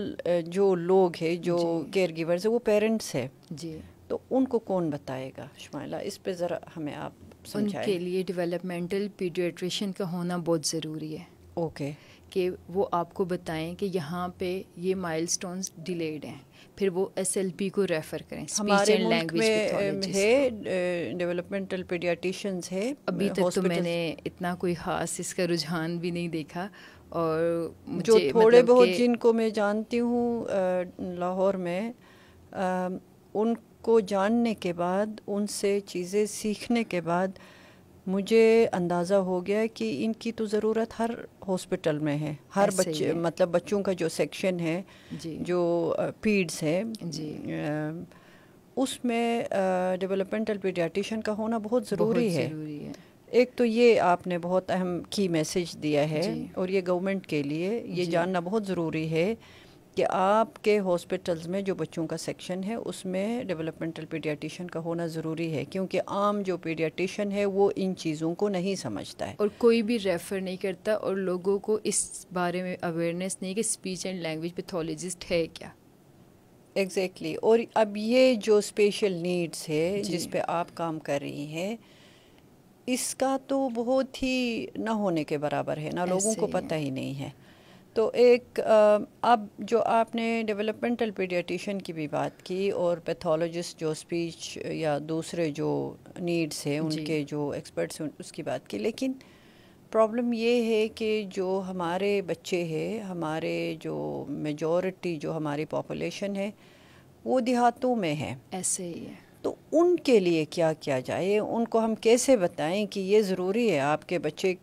जो लोग है जो केयर गिवर्स है वो पेरेंट्स है जी तो उनको कौन बताएगा शुमाला इस पे ज़रा हमें आप उनके लिए डेवलपमेंटल पीडियाट्रिशन का होना बहुत ज़रूरी है ओके okay. कि वो आपको बताएं कि यहाँ पे ये माइलस्टोन्स डिलेड हैं फिर वो पी को रेफर करें हमारे लैंग्वेज है डेवलपमेंटल पीडियाटिशंस है अभी तक तो मैंने इतना कोई ख़ास इसका रुझान भी नहीं देखा और जो थोड़े मतलब बहुत जिनको मैं जानती हूँ लाहौर में आ, उनको जानने के बाद उनसे चीज़ें सीखने के बाद मुझे अंदाज़ा हो गया कि इनकी तो ज़रूरत हर हॉस्पिटल में है हर बच्चे है। मतलब बच्चों का जो सेक्शन है जो पीड्स है उसमें डेवलपमेंटल पीडियाटिशन का होना बहुत ज़रूरी है, है। एक तो ये आपने बहुत अहम की मैसेज दिया है और ये गवर्नमेंट के लिए ये जानना बहुत ज़रूरी है कि आपके हॉस्पिटल्स में जो बच्चों का सेक्शन है उसमें डेवलपमेंटल पीडियाटिशन का होना ज़रूरी है क्योंकि आम जो पीडियाटिशन है वो इन चीज़ों को नहीं समझता है और कोई भी रेफ़र नहीं करता और लोगों को इस बारे में अवेयरनेस नहीं कि स्पीच एंड लैंग्वेज पैथोलॉजिस्ट है क्या एग्जैक्टली exactly. और अब ये जो स्पेशल नीड्स है जिस पे आप काम कर रही हैं इसका तो बहुत ही ना होने के बराबर है ना लोगों को पता ही नहीं है तो एक अब जो आपने डेवलपमेंटल पीडियाटिशन की भी बात की और पैथोलॉजिस्ट जो स्पीच या दूसरे जो नीड्स हैं उनके जो एक्सपर्ट्स हैं उसकी बात की लेकिन प्रॉब्लम ये है कि जो हमारे बच्चे हैं हमारे जो मेजॉरिटी जो हमारी पॉपुलेशन है वो देहातों में है ऐसे ही है तो उनके लिए क्या किया जाए उनको हम कैसे बताएं कि ये ज़रूरी है आपके बच्चे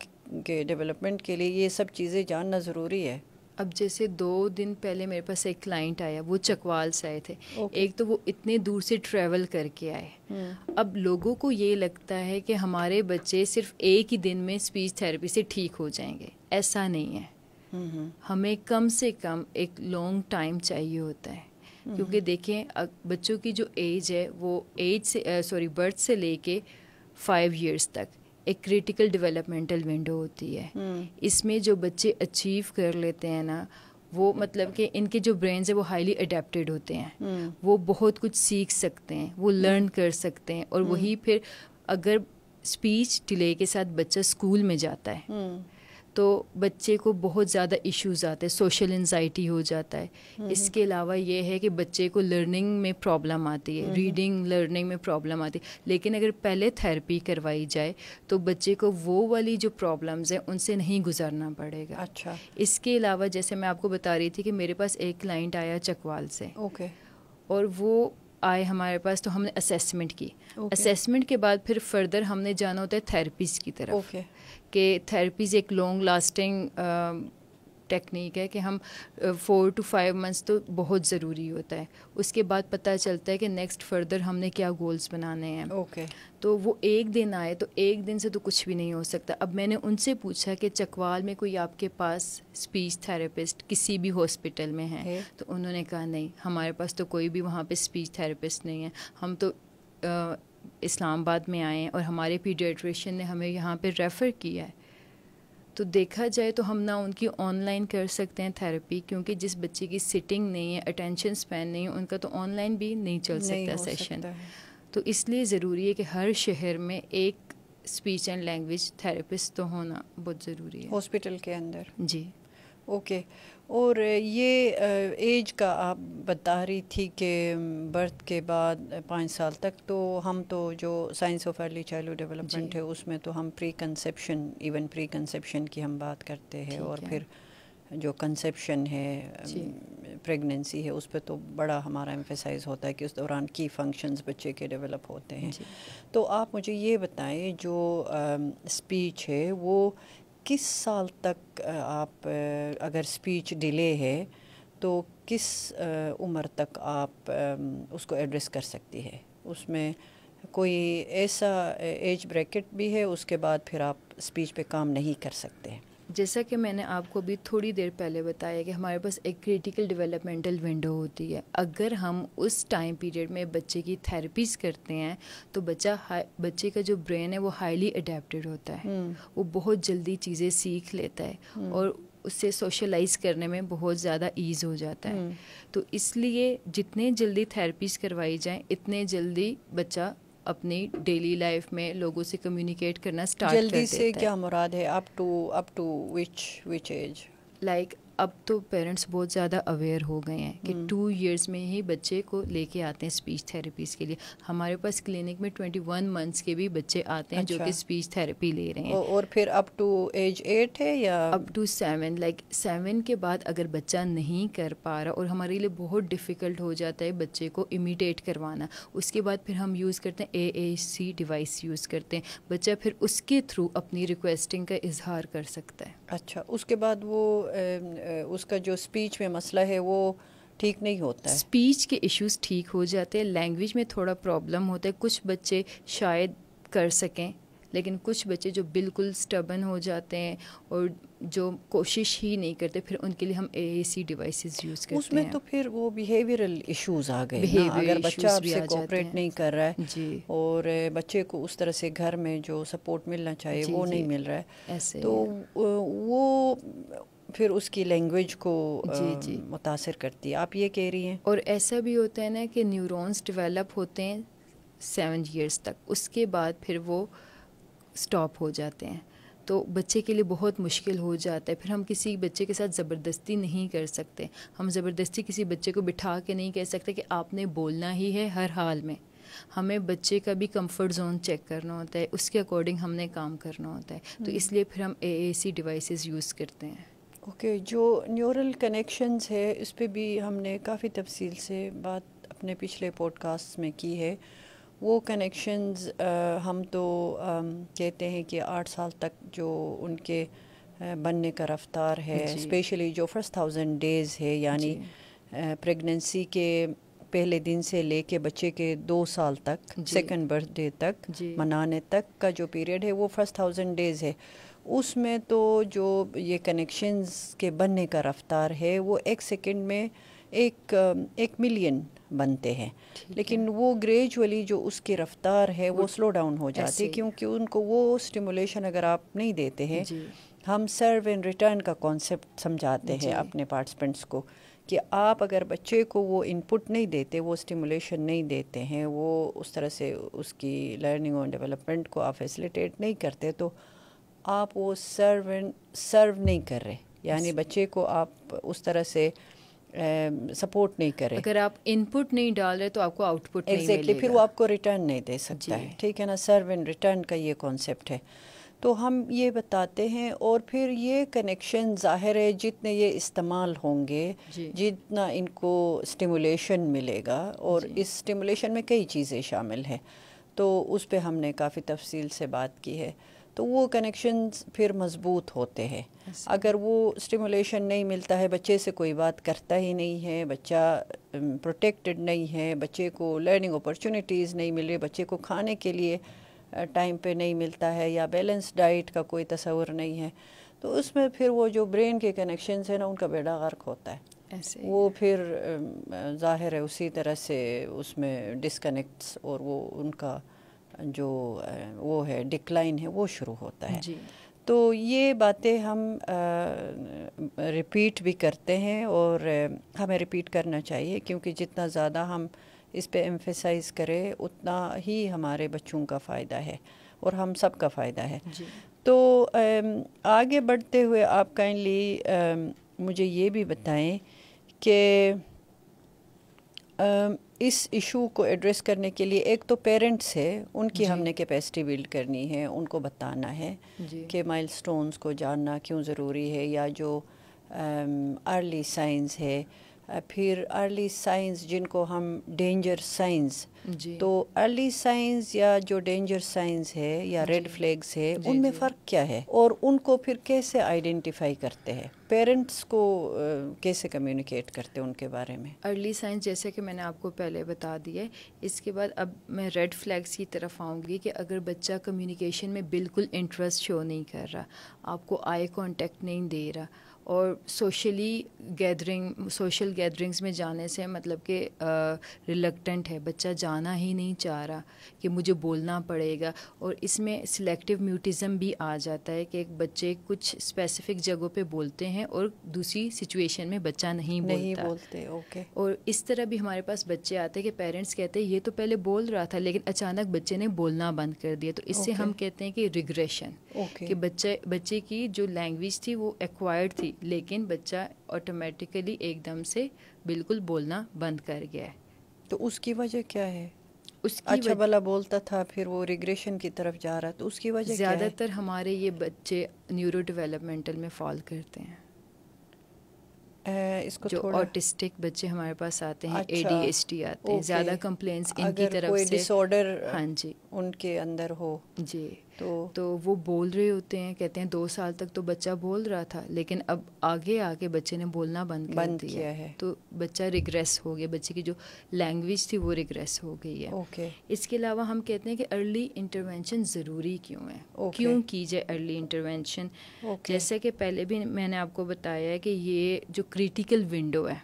के डेवलपमेंट के लिए ये सब चीज़ें जानना ज़रूरी है अब जैसे दो दिन पहले मेरे पास एक क्लाइंट आया वो चकवाल से आए थे okay. एक तो वो इतने दूर से ट्रैवल करके आए hmm. अब लोगों को ये लगता है कि हमारे बच्चे सिर्फ एक ही दिन में स्पीच थेरेपी से ठीक हो जाएंगे ऐसा नहीं है hmm. हमें कम से कम एक लॉन्ग टाइम चाहिए होता है hmm. क्योंकि देखें बच्चों की जो एज है वो एज से सॉरी बर्थ से लेके फाइव ईयर्स तक एक क्रिटिकल डेवलपमेंटल विंडो होती है हम्म। इसमें जो बच्चे अचीव कर लेते हैं ना वो मतलब कि इनके जो ब्रेन है वो हाईली अडेप्टेड होते हैं हम्म। वो बहुत कुछ सीख सकते हैं वो लर्न हम्म। कर सकते हैं और वही फिर अगर स्पीच डिले के साथ बच्चा स्कूल में जाता है तो बच्चे को बहुत ज़्यादा इश्यूज आते हैं सोशल एनजाइटी हो जाता है इसके अलावा ये है कि बच्चे को लर्निंग में प्रॉब्लम आती है रीडिंग लर्निंग में प्रॉब्लम आती है लेकिन अगर पहले थेरेपी करवाई जाए तो बच्चे को वो वाली जो प्रॉब्लम्स हैं उनसे नहीं गुजरना पड़ेगा अच्छा इसके अलावा जैसे मैं आपको बता रही थी कि मेरे पास एक क्लाइंट आया चकवाल से ओके और वो आए हमारे पास तो हमने असेसमेंट की असेसमेंट okay. के बाद फिर फर्दर हमने जाना होता है थेरेपीज़ की तरफ okay. कि थेरेपीज़ एक लॉन्ग लास्टिंग टेक्निक है कि हम फोर टू फाइव मंथ्स तो बहुत ज़रूरी होता है उसके बाद पता चलता है कि नेक्स्ट फर्दर हमने क्या गोल्स बनाने हैं ओके okay. तो वो एक दिन आए तो एक दिन से तो कुछ भी नहीं हो सकता अब मैंने उनसे पूछा कि चकवाल में कोई आपके पास स्पीच थेरेपिस्ट किसी भी हॉस्पिटल में है okay. तो उन्होंने कहा नहीं हमारे पास तो कोई भी वहाँ पर स्पीच थेरेपिस्ट नहीं है हम तो आ, uh, इस्लामाबाद में आए और हमारे पीडियाट्रिशन ने हमें यहाँ पर रेफ़र किया है तो देखा जाए तो हम ना उनकी ऑनलाइन कर सकते हैं थेरेपी क्योंकि जिस बच्चे की सिटिंग नहीं है अटेंशन स्पैन नहीं है उनका तो ऑनलाइन भी नहीं चल नहीं सकता सेशन सकता तो इसलिए ज़रूरी है कि हर शहर में एक स्पीच एंड लैंग्वेज थेरेपिस्ट तो होना बहुत ज़रूरी है हॉस्पिटल के अंदर जी ओके okay. और ये एज का आप बता रही थी कि बर्थ के बाद पाँच साल तक तो हम तो जो science of early child development है उसमें तो हम preconception even preconception की हम बात करते हैं और है। फिर जो कंसेप्शन है प्रेगनेंसी है उस पर तो बड़ा हमारा एम्फेसाइज होता है कि उस दौरान की फंक्शंस बच्चे के डेवलप होते हैं तो आप मुझे ये बताएं जो स्पीच है वो किस साल तक आप अगर स्पीच डिले है तो किस उम्र तक आप उसको एड्रेस कर सकती है उसमें कोई ऐसा एज ब्रैकेट भी है उसके बाद फिर आप स्पीच पे काम नहीं कर सकते जैसा कि मैंने आपको अभी थोड़ी देर पहले बताया कि हमारे पास एक क्रिटिकल डेवलपमेंटल विंडो होती है अगर हम उस टाइम पीरियड में बच्चे की थेरेपीज करते हैं तो बच्चा बच्चे का जो ब्रेन है वो हाईली अडेप्टेड होता है हम्म। वो बहुत जल्दी चीज़ें सीख लेता है हम्म। और उससे सोशलाइज करने में बहुत ज़्यादा ईज हो जाता है हम्म। तो इसलिए जितने जल्दी थेरेपीज करवाई जाएँ इतने जल्दी बच्चा अपनी डेली लाइफ में लोगों से कम्युनिकेट करना स्टार्ट जल्दी कर से क्या मुराद है up to up to which which age like अब तो पेरेंट्स बहुत ज़्यादा अवेयर हो गए हैं कि टू हम्म। इयर्स में ही बच्चे को लेके आते हैं स्पीच थेरेपीज़ के लिए हमारे पास क्लिनिक में ट्वेंटी वन मंथ्स के भी बच्चे आते हैं अच्छा। जो कि स्पीच अच्छा। थेरेपी ले रहे हैं और फिर अप टू एज एट है या up to seven like seven के बाद अगर बच्चा नहीं कर पा रहा और हमारे लिए बहुत डिफ़िकल्ट हो जाता है बच्चे को इमिटेट करवाना उसके बाद फिर हम यूज़ करते हैं ए ए सी डिवाइस यूज़ करते हैं बच्चा फिर उसके थ्रू अपनी रिक्वेस्टिंग का इजहार कर सकता है अच्छा उसके बाद वो उसका जो स्पीच में मसला है वो ठीक नहीं होता है स्पीच के इश्यूज ठीक हो जाते हैं लैंग्वेज में थोड़ा प्रॉब्लम होता है कुछ बच्चे शायद कर सकें लेकिन कुछ बच्चे जो बिल्कुल स्टबन हो जाते हैं और जो कोशिश ही नहीं करते फिर उनके लिए हम ए सी डिवाइसेस यूज़ करते उसमें हैं तो फिर वो बिहेवियरल इश्यूज आ गए अगर बच्चा आपसे कोऑपरेट नहीं कर रहा है जी और बच्चे को उस तरह से घर में जो सपोर्ट मिलना चाहिए वो नहीं मिल रहा है ऐसे तो वो फिर उसकी लैंग्वेज को जी जी मुतासर करती है आप ये कह रही हैं और ऐसा भी होता है ना कि न्यूरॉन्स डेवलप होते हैं सेवन ईयर्स तक उसके बाद फिर वो स्टॉप हो जाते हैं तो बच्चे के लिए बहुत मुश्किल हो जाता है फिर हम किसी बच्चे के साथ ज़बरदस्ती नहीं कर सकते हम ज़बरदस्ती किसी बच्चे को बिठा के नहीं कह सकते कि आपने बोलना ही है हर हाल में हमें बच्चे का भी कंफर्ट जोन चेक करना होता है उसके अकॉर्डिंग हमने काम करना होता है तो हम्म। इसलिए फिर हम ए सी डिवाइसेस यूज़ करते हैं ओके okay, जो न्यूरल कनेक्शंस है उस पर भी हमने काफ़ी तफसील से बात अपने पिछले पॉडकास्ट में की है वो कनेक्शंस हम तो कहते हैं कि आठ साल तक जो उनके बनने का रफ्तार है स्पेशली जो फर्स्ट थाउजेंड डेज़ है यानी प्रेगनेंसी के पहले दिन से लेके बच्चे के दो साल तक सेकंड बर्थडे तक मनाने तक का जो पीरियड है वो फर्स्ट थाउजेंड डेज़ है उसमें तो जो ये कनेक्शंस के बनने का रफ्तार है वो एक सेकंड में एक एक मिलियन बनते हैं लेकिन वो ग्रेजुअली जो उसकी रफ्तार है वो स्लो डाउन हो जाती है क्योंकि उनको वो स्टिमुलेशन अगर आप नहीं देते हैं हम सर्व एंड रिटर्न का कॉन्सेप्ट समझाते हैं अपने पार्टिसिपेंट्स को कि आप अगर बच्चे को वो इनपुट नहीं देते वो स्टिमुलेशन नहीं देते हैं वो उस तरह से उसकी लर्निंग और डेवलपमेंट को आप फैसिलिटेट नहीं करते तो आप वो सर्व सर्व नहीं कर रहे यानी बच्चे को आप उस तरह से सपोर्ट नहीं करे अगर आप इनपुट नहीं डाल रहे तो आपको आउटपुट एग्जैक्टली exactly, फिर वो आपको रिटर्न नहीं दे सकता है ठीक है ना सर्व इन रिटर्न का ये कॉन्सेप्ट है तो हम ये बताते हैं और फिर ये कनेक्शन ज़ाहिर है जितने ये इस्तेमाल होंगे जितना इनको स्टिमुलेशन मिलेगा और इस स्टिमुलेशन में कई चीज़ें शामिल हैं तो उस पर हमने काफ़ी तफसील से बात की है तो वो कनेक्शन फिर मजबूत होते हैं अगर वो स्टिमुलेशन नहीं मिलता है बच्चे से कोई बात करता ही नहीं है बच्चा प्रोटेक्टेड नहीं है बच्चे को लर्निंग अपॉर्चुनिटीज़ नहीं मिल रही बच्चे को खाने के लिए टाइम पे नहीं मिलता है या बैलेंस डाइट का कोई तस्वर नहीं है तो उसमें फिर वो जो ब्रेन के कनेक्शन है ना उनका बेड़ा गर्क होता है ऐसे वो फिर जाहिर है उसी तरह से उसमें डिसकनेक्ट्स और वो उनका जो वो है डिक्लाइन है वो शुरू होता है तो ये बातें हम रिपीट भी करते हैं और हमें रिपीट करना चाहिए क्योंकि जितना ज़्यादा हम इस पे एम्फेसाइज करें उतना ही हमारे बच्चों का फ़ायदा है और हम सब का फ़ायदा है तो आगे बढ़ते हुए आप काइंडली मुझे ये भी बताएं कि इस इशू को एड्रेस करने के लिए एक तो पेरेंट्स है उनकी हमने कैपेसिटी बिल्ड करनी है उनको बताना है कि माइलस्टोन्स को जानना क्यों ज़रूरी है या जो अर्ली साइंस है फिर अर्ली साइंस जिनको हम डेंजर साइंस तो अर्ली साइंस या जो डेंजर साइंस है या रेड फ्लैग्स है उनमें फ़र्क क्या है और उनको फिर कैसे आइडेंटिफाई करते हैं पेरेंट्स को कैसे कम्युनिकेट करते हैं उनके बारे में अर्ली साइंस जैसे कि मैंने आपको पहले बता दिया है इसके बाद अब मैं रेड फ्लैग्स की तरफ आऊँगी कि अगर बच्चा कम्युनिकेशन में बिल्कुल इंटरेस्ट शो नहीं कर रहा आपको आई कॉन्टेक्ट नहीं दे रहा और सोशली गैदरिंग सोशल गैदरिंग्स में जाने से मतलब कि रिलकटेंट है बच्चा जाना ही नहीं चाह रहा कि मुझे बोलना पड़ेगा और इसमें सिलेक्टिव म्यूटिज़म भी आ जाता है कि एक बच्चे कुछ स्पेसिफिक जगहों पे बोलते हैं और दूसरी सिचुएशन में बच्चा नहीं, नहीं बोलते ओके और इस तरह भी हमारे पास बच्चे आते हैं कि पेरेंट्स कहते हैं ये तो पहले बोल रहा था लेकिन अचानक बच्चे ने बोलना बंद कर दिया तो इससे हम कहते हैं कि रिग्रेशन कि बच्चे बच्चे की जो लैंग्वेज थी वो एक्वायर्ड थी लेकिन बच्चा ऑटोमेटिकली एकदम से बिल्कुल बोलना बंद कर गया तो उसकी वजह क्या है उसकी अच्छा वज... भला बोलता था फिर वो रिग्रेशन की तरफ जा रहा तो उसकी वजह ज़्यादातर हमारे ये बच्चे न्यूरो डिवेलपमेंटल में फॉल करते हैं इसको जो ऑटिस्टिक बच्चे हमारे पास आते हैं एडीएसटी अच्छा, आते हैं ज़्यादा कंप्लेंट्स इनकी तरफ से डिसऑर्डर हाँ जी उनके अंदर हो जी तो तो वो बोल रहे होते हैं कहते हैं दो साल तक तो बच्चा बोल रहा था लेकिन अब आगे आके बच्चे ने बोलना बंद बंद दिया किया है तो बच्चा रिग्रेस हो गया बच्चे की जो लैंग्वेज थी वो रिग्रेस हो गई है ओके okay. इसके अलावा हम कहते हैं कि अर्ली इंटरवेंशन ज़रूरी क्यों है okay. क्यों की जाए अर्ली इंटरवेंशन okay. जैसे कि पहले भी मैंने आपको बताया है कि ये जो क्रिटिकल विंडो है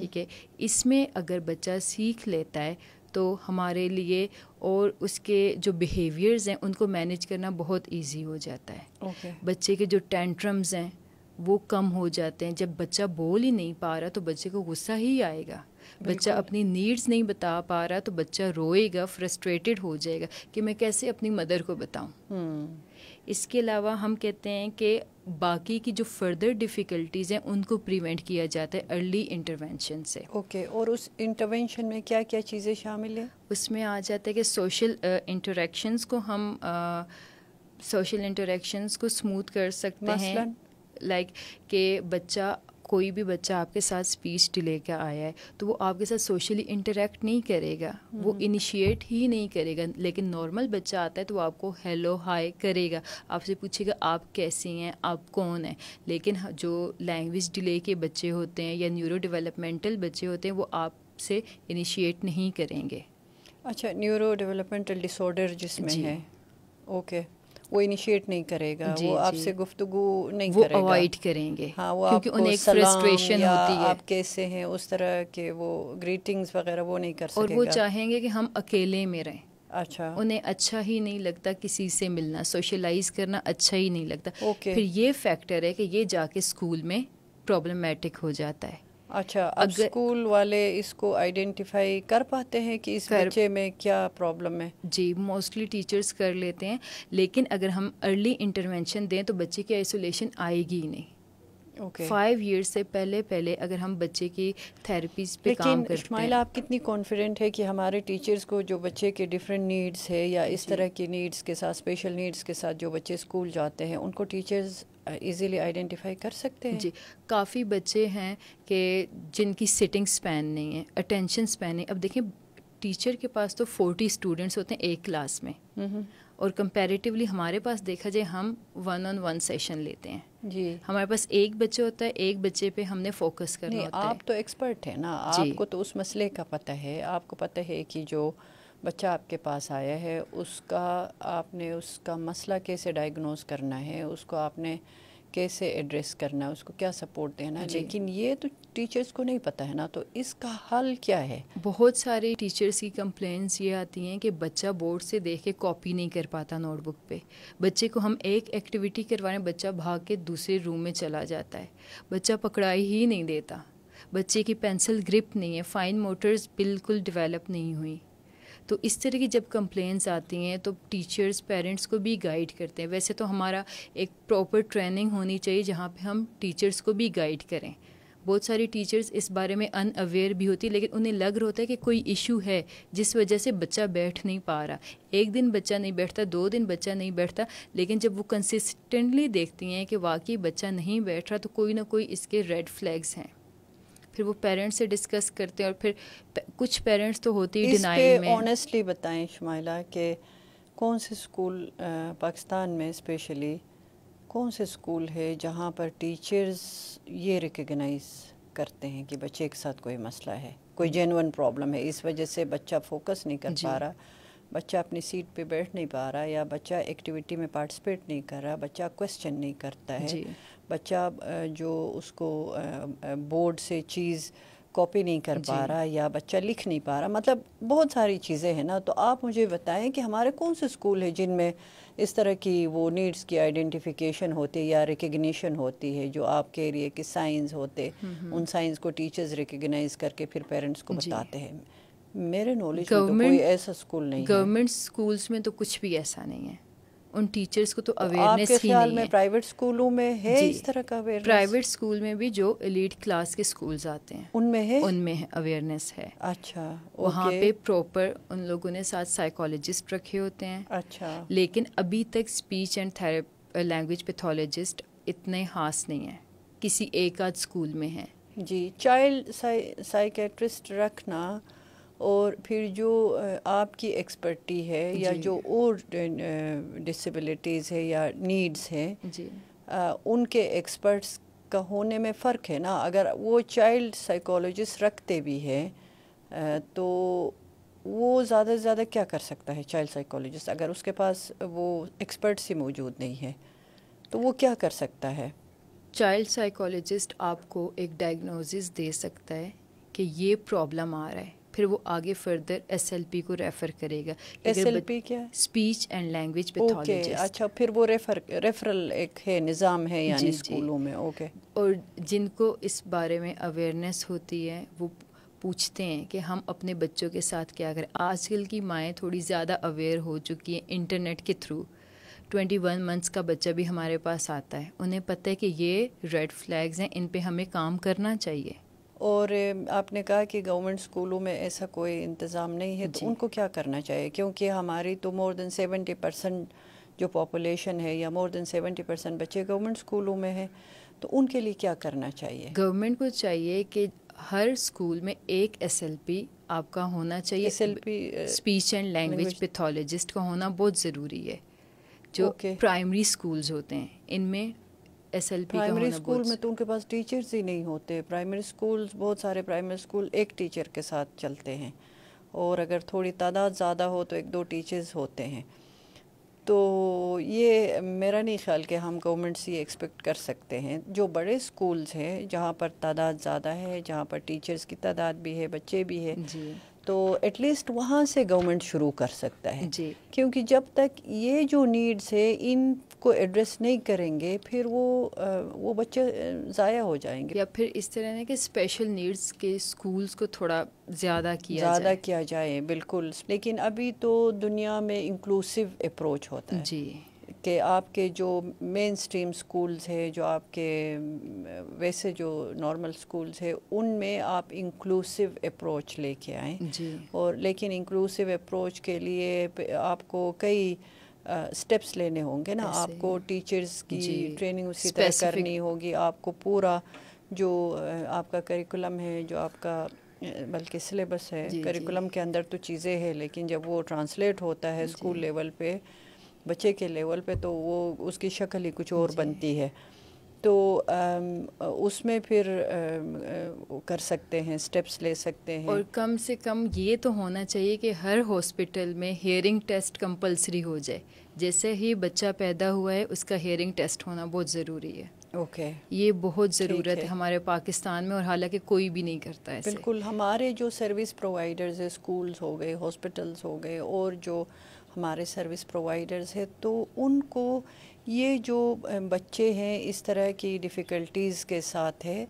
ठीक है इसमें अगर बच्चा सीख लेता है तो हमारे लिए और उसके जो बिहेवियर्स हैं उनको मैनेज करना बहुत ईजी हो जाता है okay. बच्चे के जो टेंट्रम्स हैं वो कम हो जाते हैं जब बच्चा बोल ही नहीं पा रहा तो बच्चे को गुस्सा ही आएगा बच्चा अपनी नीड्स नहीं बता पा रहा तो बच्चा रोएगा फ्रस्ट्रेटेड हो जाएगा कि मैं कैसे अपनी मदर को बताऊं हम्म। इसके अलावा हम कहते हैं कि बाकी की जो फर्दर डिफ़िकल्टीज़ हैं उनको प्रिवेंट किया जाता है अर्ली इंटरवेंशन से ओके okay, और उस इंटरवेंशन में क्या क्या चीज़ें शामिल हैं उसमें आ जाता है कि सोशल इंटरेक्शंस uh, को हम सोशल uh, इंटरेक्शंस को स्मूथ कर सकते हैं लाइक like, के बच्चा कोई भी बच्चा आपके साथ स्पीच डिले का आया है तो वो आपके साथ सोशली इंटरेक्ट नहीं करेगा वो इनिशिएट हम्म। ही नहीं करेगा लेकिन नॉर्मल बच्चा आता है तो आपको हेलो हाय करेगा आपसे पूछेगा आप कैसे हैं आप कौन हैं लेकिन जो लैंग्वेज डिले के बच्चे होते हैं या न्यूरो डेवलपमेंटल बच्चे होते हैं वो आपसे इनिशिएट नहीं करेंगे अच्छा न्यूरो डेवलपमेंटल डिसऑर्डर जिसमें है ओके okay. वो इनिशिएट नहीं करेगा वो आपसे गुफ्तगु नहीं वो करेगा अवॉइड करेंगे हाँ वो क्योंकि उन्हें एक फ्रस्ट्रेशन होती है आप कैसे हैं उस तरह के वो ग्रीटिंग्स वगैरह वो नहीं कर सकेगा और वो चाहेंगे कि हम अकेले में रहें अच्छा उन्हें अच्छा ही नहीं लगता किसी से मिलना सोशलाइज करना अच्छा ही नहीं लगता फिर ये फैक्टर है कि ये जाके स्कूल में प्रॉब्लमेटिक हो जाता है अच्छा अब अगर, स्कूल वाले इसको आइडेंटिफाई कर पाते हैं कि इस कर, बच्चे में क्या प्रॉब्लम है जी मोस्टली टीचर्स कर लेते हैं लेकिन अगर हम अर्ली इंटरवेंशन दें तो बच्चे की आइसोलेशन आएगी ही नहीं फाइव okay. ईयर्स से पहले पहले अगर हम बच्चे की थेरेपीज पे काम करते इस्माइल आप कितनी कॉन्फिडेंट है कि हमारे टीचर्स को जो बच्चे के डिफरेंट नीड्स है या इस तरह की नीड्स के साथ स्पेशल नीड्स के साथ जो बच्चे स्कूल जाते हैं उनको टीचर्स इजीली आइडेंटिफाई कर सकते हैं जी काफ़ी बच्चे हैं कि जिनकी सिटिंग स्पैन नहीं है अटेंशन स्पैन नहीं अब देखें टीचर के पास तो फोर्टी स्टूडेंट्स होते हैं एक क्लास में हम्म। और कंपैरेटिवली हमारे पास देखा जाए हम वन ऑन वन सेशन लेते हैं जी हमारे पास एक बच्चे होता है एक बच्चे पे हमने फोकस करना होता आप है। तो एक्सपर्ट है ना आपको तो उस मसले का पता है आपको पता है कि जो बच्चा आपके पास आया है उसका आपने उसका मसला कैसे डायग्नोज करना है उसको आपने कैसे एड्रेस करना है उसको क्या सपोर्ट देना है लेकिन ये तो टीचर्स को नहीं पता है ना तो इसका हल क्या है बहुत सारे टीचर्स की कंप्लेंट्स ये आती हैं कि बच्चा बोर्ड से देख के कॉपी नहीं कर पाता नोटबुक पे बच्चे को हम एक एक्टिविटी करवाने बच्चा भाग के दूसरे रूम में चला जाता है बच्चा पकड़ाई ही नहीं देता बच्चे की पेंसिल ग्रिप नहीं है फाइन मोटर्स बिल्कुल डिवेलप नहीं हुई तो इस तरह की जब कंप्लेंट्स आती हैं तो टीचर्स पेरेंट्स को भी गाइड करते हैं वैसे तो हमारा एक प्रॉपर ट्रेनिंग होनी चाहिए जहाँ पे हम टीचर्स को भी गाइड करें बहुत सारी टीचर्स इस बारे में अनअवेयर भी होती है लेकिन उन्हें लग रहा होता है कि कोई इशू है जिस वजह से बच्चा बैठ नहीं पा रहा एक दिन बच्चा नहीं बैठता दो दिन बच्चा नहीं बैठता लेकिन जब वो कंसिस्टेंटली देखती हैं कि वाकई बच्चा नहीं बैठ रहा तो कोई ना कोई इसके रेड फ्लैग्स हैं फिर वो पेरेंट्स से डिस्कस करते हैं और फिर कुछ पेरेंट्स तो होते ही डिनाई में ऑनेस्टली बताएं शुमाइला कि कौन से स्कूल पाकिस्तान में स्पेशली कौन से स्कूल है जहाँ पर टीचर्स ये रिकगनाइज करते हैं कि बच्चे के साथ कोई मसला है कोई जेनवन प्रॉब्लम हम्म। है इस वजह से बच्चा फोकस नहीं कर पा रहा बच्चा अपनी सीट पे बैठ नहीं पा रहा या बच्चा एक्टिविटी में पार्टिसिपेट नहीं कर रहा बच्चा क्वेश्चन नहीं करता है बच्चा जो उसको बोर्ड से चीज़ कॉपी नहीं कर पा रहा या बच्चा लिख नहीं पा रहा मतलब बहुत सारी चीज़ें हैं ना तो आप मुझे बताएं कि हमारे कौन से स्कूल हैं जिनमें इस तरह की वो नीड्स की आइडेंटिफिकेशन होती है या रिकग्निशन होती है जो आपके एरिए के साइंस होते हम्म, हम्म। उन साइंस को टीचर्स रिकग्नाइज करके फिर पेरेंट्स को बताते हैं मेरे नॉलेज में तो कोई ऐसा स्कूल नहीं गवर्नमेंट स्कूल्स में तो कुछ भी ऐसा नहीं है उन टीचर्स को तो अवेयरनेस तो ही नहीं में प्राइवेट स्कूलों में है इस तरह का अवेयरनेस प्राइवेट स्कूल में भी जो एलिट क्लास के स्कूल्स आते हैं उनमें है उनमें है अवेयरनेस है अच्छा वहाँ पे प्रॉपर उन लोगों ने साथ साइकोलॉजिस्ट रखे होते हैं अच्छा लेकिन अभी तक speech and therapy language pathologist इतने खास नहीं है किसी एक आध स्कूल में है जी चाइल्ड साइकेट्रिस्ट रखना और फिर जो आपकी एक्सपर्टी है या जो और डिसेबिलिटीज़ है या नीड्स हैं उनके एक्सपर्ट्स का होने में फ़र्क है ना अगर वो चाइल्ड साइकोलॉजिस्ट रखते भी हैं तो वो ज़्यादा से ज़्यादा क्या कर सकता है चाइल्ड साइकोलॉजिस्ट अगर उसके पास वो एक्सपर्ट्स ही मौजूद नहीं है तो वो क्या कर सकता है चाइल्ड साइकोलॉजिस्ट आपको एक डायग्नोसिस दे सकता है कि ये प्रॉब्लम आ रहा है फिर वो आगे फर्दर एस एल पी को रेफर करेगा एस एल पी क्या स्पीच एंड लैंग्वेज अच्छा फिर वो रेफर रेफरल एक है निज़ाम है यानी स्कूलों में ओके और जिनको इस बारे में अवेयरनेस होती है वो पूछते हैं कि हम अपने बच्चों के साथ क्या करें आजकल की माएँ थोड़ी ज़्यादा अवेयर हो चुकी हैं इंटरनेट के थ्रू ट्वेंटी वन मंथ्स का बच्चा भी हमारे पास आता है उन्हें पता है कि ये रेड फ्लैग्स हैं इन पे हमें काम करना चाहिए और आपने कहा कि गवर्नमेंट स्कूलों में ऐसा कोई इंतज़ाम नहीं है तो उनको क्या करना चाहिए क्योंकि हमारी तो मोर देन सेवेंटी परसेंट जो पॉपुलेशन है या मोर देन सेवेंटी परसेंट बच्चे गवर्नमेंट स्कूलों में हैं तो उनके लिए क्या करना चाहिए गवर्नमेंट को चाहिए कि हर स्कूल में एक एस आपका होना चाहिए S speech and language pathologist का होना बहुत ज़रूरी है जो प्राइमरी स्कूल्स होते हैं इनमें एस पी प्राइमरी स्कूल में तो उनके पास टीचर्स ही नहीं होते प्राइमरी स्कूल बहुत सारे प्राइमरी स्कूल एक टीचर के साथ चलते हैं और अगर थोड़ी तादाद ज़्यादा हो तो एक दो टीचर्स होते हैं तो ये मेरा नहीं ख्याल कि हम गवर्नमेंट से ये एक्सपेक्ट कर सकते हैं जो बड़े स्कूल्स हैं जहाँ पर तादाद ज़्यादा है जहाँ पर टीचर्स की तादाद भी है बच्चे भी है जी तो एटलीस्ट वहाँ से गवर्नमेंट शुरू कर सकता है जी क्योंकि जब तक ये जो नीड्स है इन को एड्रेस नहीं करेंगे फिर वो वो बच्चे ज़ाया हो जाएंगे या फिर इस तरह ना कि स्पेशल नीड्स के स्कूल्स को थोड़ा ज़्यादा किया ज़्यादा किया जाए बिल्कुल लेकिन अभी तो दुनिया में इंक्लूसिव अप्रोच होता है जी कि आपके जो मेन स्ट्रीम स्कूल्स है जो आपके वैसे जो नॉर्मल स्कूल्स है उनमें आप इंक्लूसिव अप्रोच लेके आएँ और लेकिन इंक्लूसिव अप्रोच के लिए आपको कई स्टेप्स uh, लेने होंगे ना आपको टीचर्स की ट्रेनिंग उसी तरह करनी होगी आपको पूरा जो आपका करिकुलम है जो आपका बल्कि सिलेबस है करिकुलम के अंदर तो चीज़ें हैं लेकिन जब वो ट्रांसलेट होता है स्कूल लेवल पे बच्चे के लेवल पे तो वो उसकी शक्ल ही कुछ और बनती है तो उसमें फिर कर सकते हैं स्टेप्स ले सकते हैं और कम से कम ये तो होना चाहिए कि हर हॉस्पिटल में हेयरिंग टेस्ट कंपलसरी हो जाए जैसे ही बच्चा पैदा हुआ है उसका हेयरिंग टेस्ट होना बहुत ज़रूरी है ओके okay. ये बहुत ज़रूरत है।, है हमारे पाकिस्तान में और हालांकि कोई भी नहीं करता है बिल्कुल हमारे जो सर्विस प्रोवाइडर्स है स्कूल्स हो गए हॉस्पिटल्स हो गए और जो हमारे सर्विस प्रोवाइडर्स है तो उनको ये जो बच्चे हैं इस तरह की डिफ़िकल्टीज़ के साथ है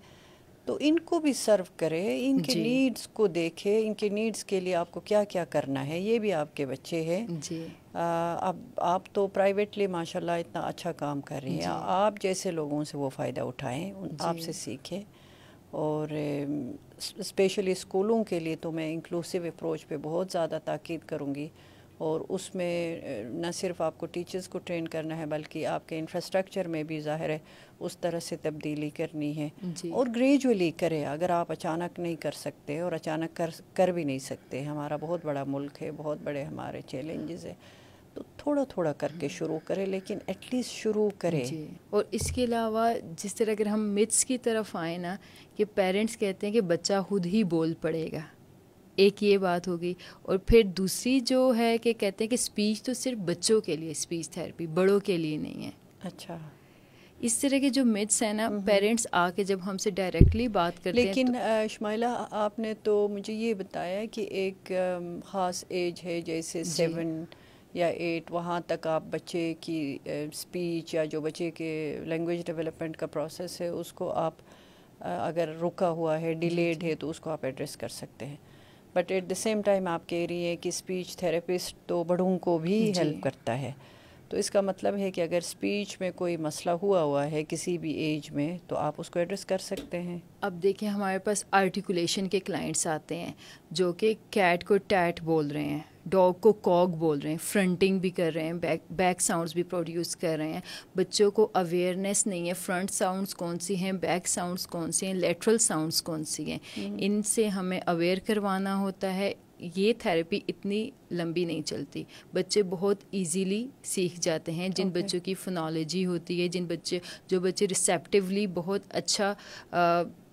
तो इनको भी सर्व करें इनके नीड्स को देखें इनके नीड्स के लिए आपको क्या क्या करना है ये भी आपके बच्चे हैं जी अब आप तो प्राइवेटली माशाल्लाह इतना अच्छा काम कर रही हैं आप जैसे लोगों से वो फ़ायदा उठाएं आपसे सीखें और स्पेशली स्कूलों के लिए तो मैं इंक्लूसिव अप्रोच पे बहुत ज़्यादा ताकीद करूँगी और उसमें न सिर्फ आपको टीचर्स को ट्रेन करना है बल्कि आपके इंफ्रास्ट्रक्चर में भी ज़ाहिर है उस तरह से तब्दीली करनी है और ग्रेजुअली करें अगर आप अचानक नहीं कर सकते और अचानक कर कर भी नहीं सकते हमारा बहुत बड़ा मुल्क है बहुत बड़े हमारे चैलेंजेस हैं तो थोड़ा थोड़ा करके हम्म। शुरू करें लेकिन एटलीस्ट शुरू करें और इसके अलावा जिस तरह अगर हम मिथ्स की तरफ आए ना कि पेरेंट्स कहते हैं कि बच्चा खुद ही बोल पड़ेगा एक ये बात होगी और फिर दूसरी जो है कि कहते हैं कि स्पीच तो सिर्फ बच्चों के लिए स्पीच थेरेपी बड़ों के लिए नहीं है अच्छा इस तरह के जो मिथ्स हैं ना पेरेंट्स हम्म। आके जब हमसे डायरेक्टली बात करते लेकिन हैं लेकिन तो, शमाइला आपने तो मुझे ये बताया कि एक ख़ास एज है जैसे सेवन या एट वहाँ तक आप बच्चे की स्पीच या जो बच्चे के लैंग्वेज डेवलपमेंट का प्रोसेस है उसको आप अगर रुका हुआ है डिलेड है तो उसको आप एड्रेस कर सकते हैं but at the same time आप कह रही हैं कि स्पीच थेरेपिस्ट तो बड़ों को भी हेल्प करता है तो इसका मतलब है कि अगर स्पीच में कोई मसला हुआ हुआ है किसी भी एज में तो आप उसको एड्रेस कर सकते हैं अब देखिए हमारे पास आर्टिकुलेशन के क्लाइंट्स आते हैं जो कि कैट को टैट बोल रहे हैं डॉग को कॉग बोल रहे हैं फ्रंटिंग भी कर रहे हैं बैक बैक साउंड्स भी प्रोड्यूस कर रहे हैं बच्चों को अवेयरनेस नहीं है फ्रंट साउंड्स कौन सी हैं बैक साउंड्स कौन सी हैं लेटरल साउंड्स कौन सी हैं हम्म। इनसे हमें अवेयर करवाना होता है ये थेरेपी इतनी लंबी नहीं चलती बच्चे बहुत इजीली सीख जाते हैं जिन okay. बच्चों की फोनोलॉजी होती है जिन बच्चे जो बच्चे रिसेप्टिवली बहुत अच्छा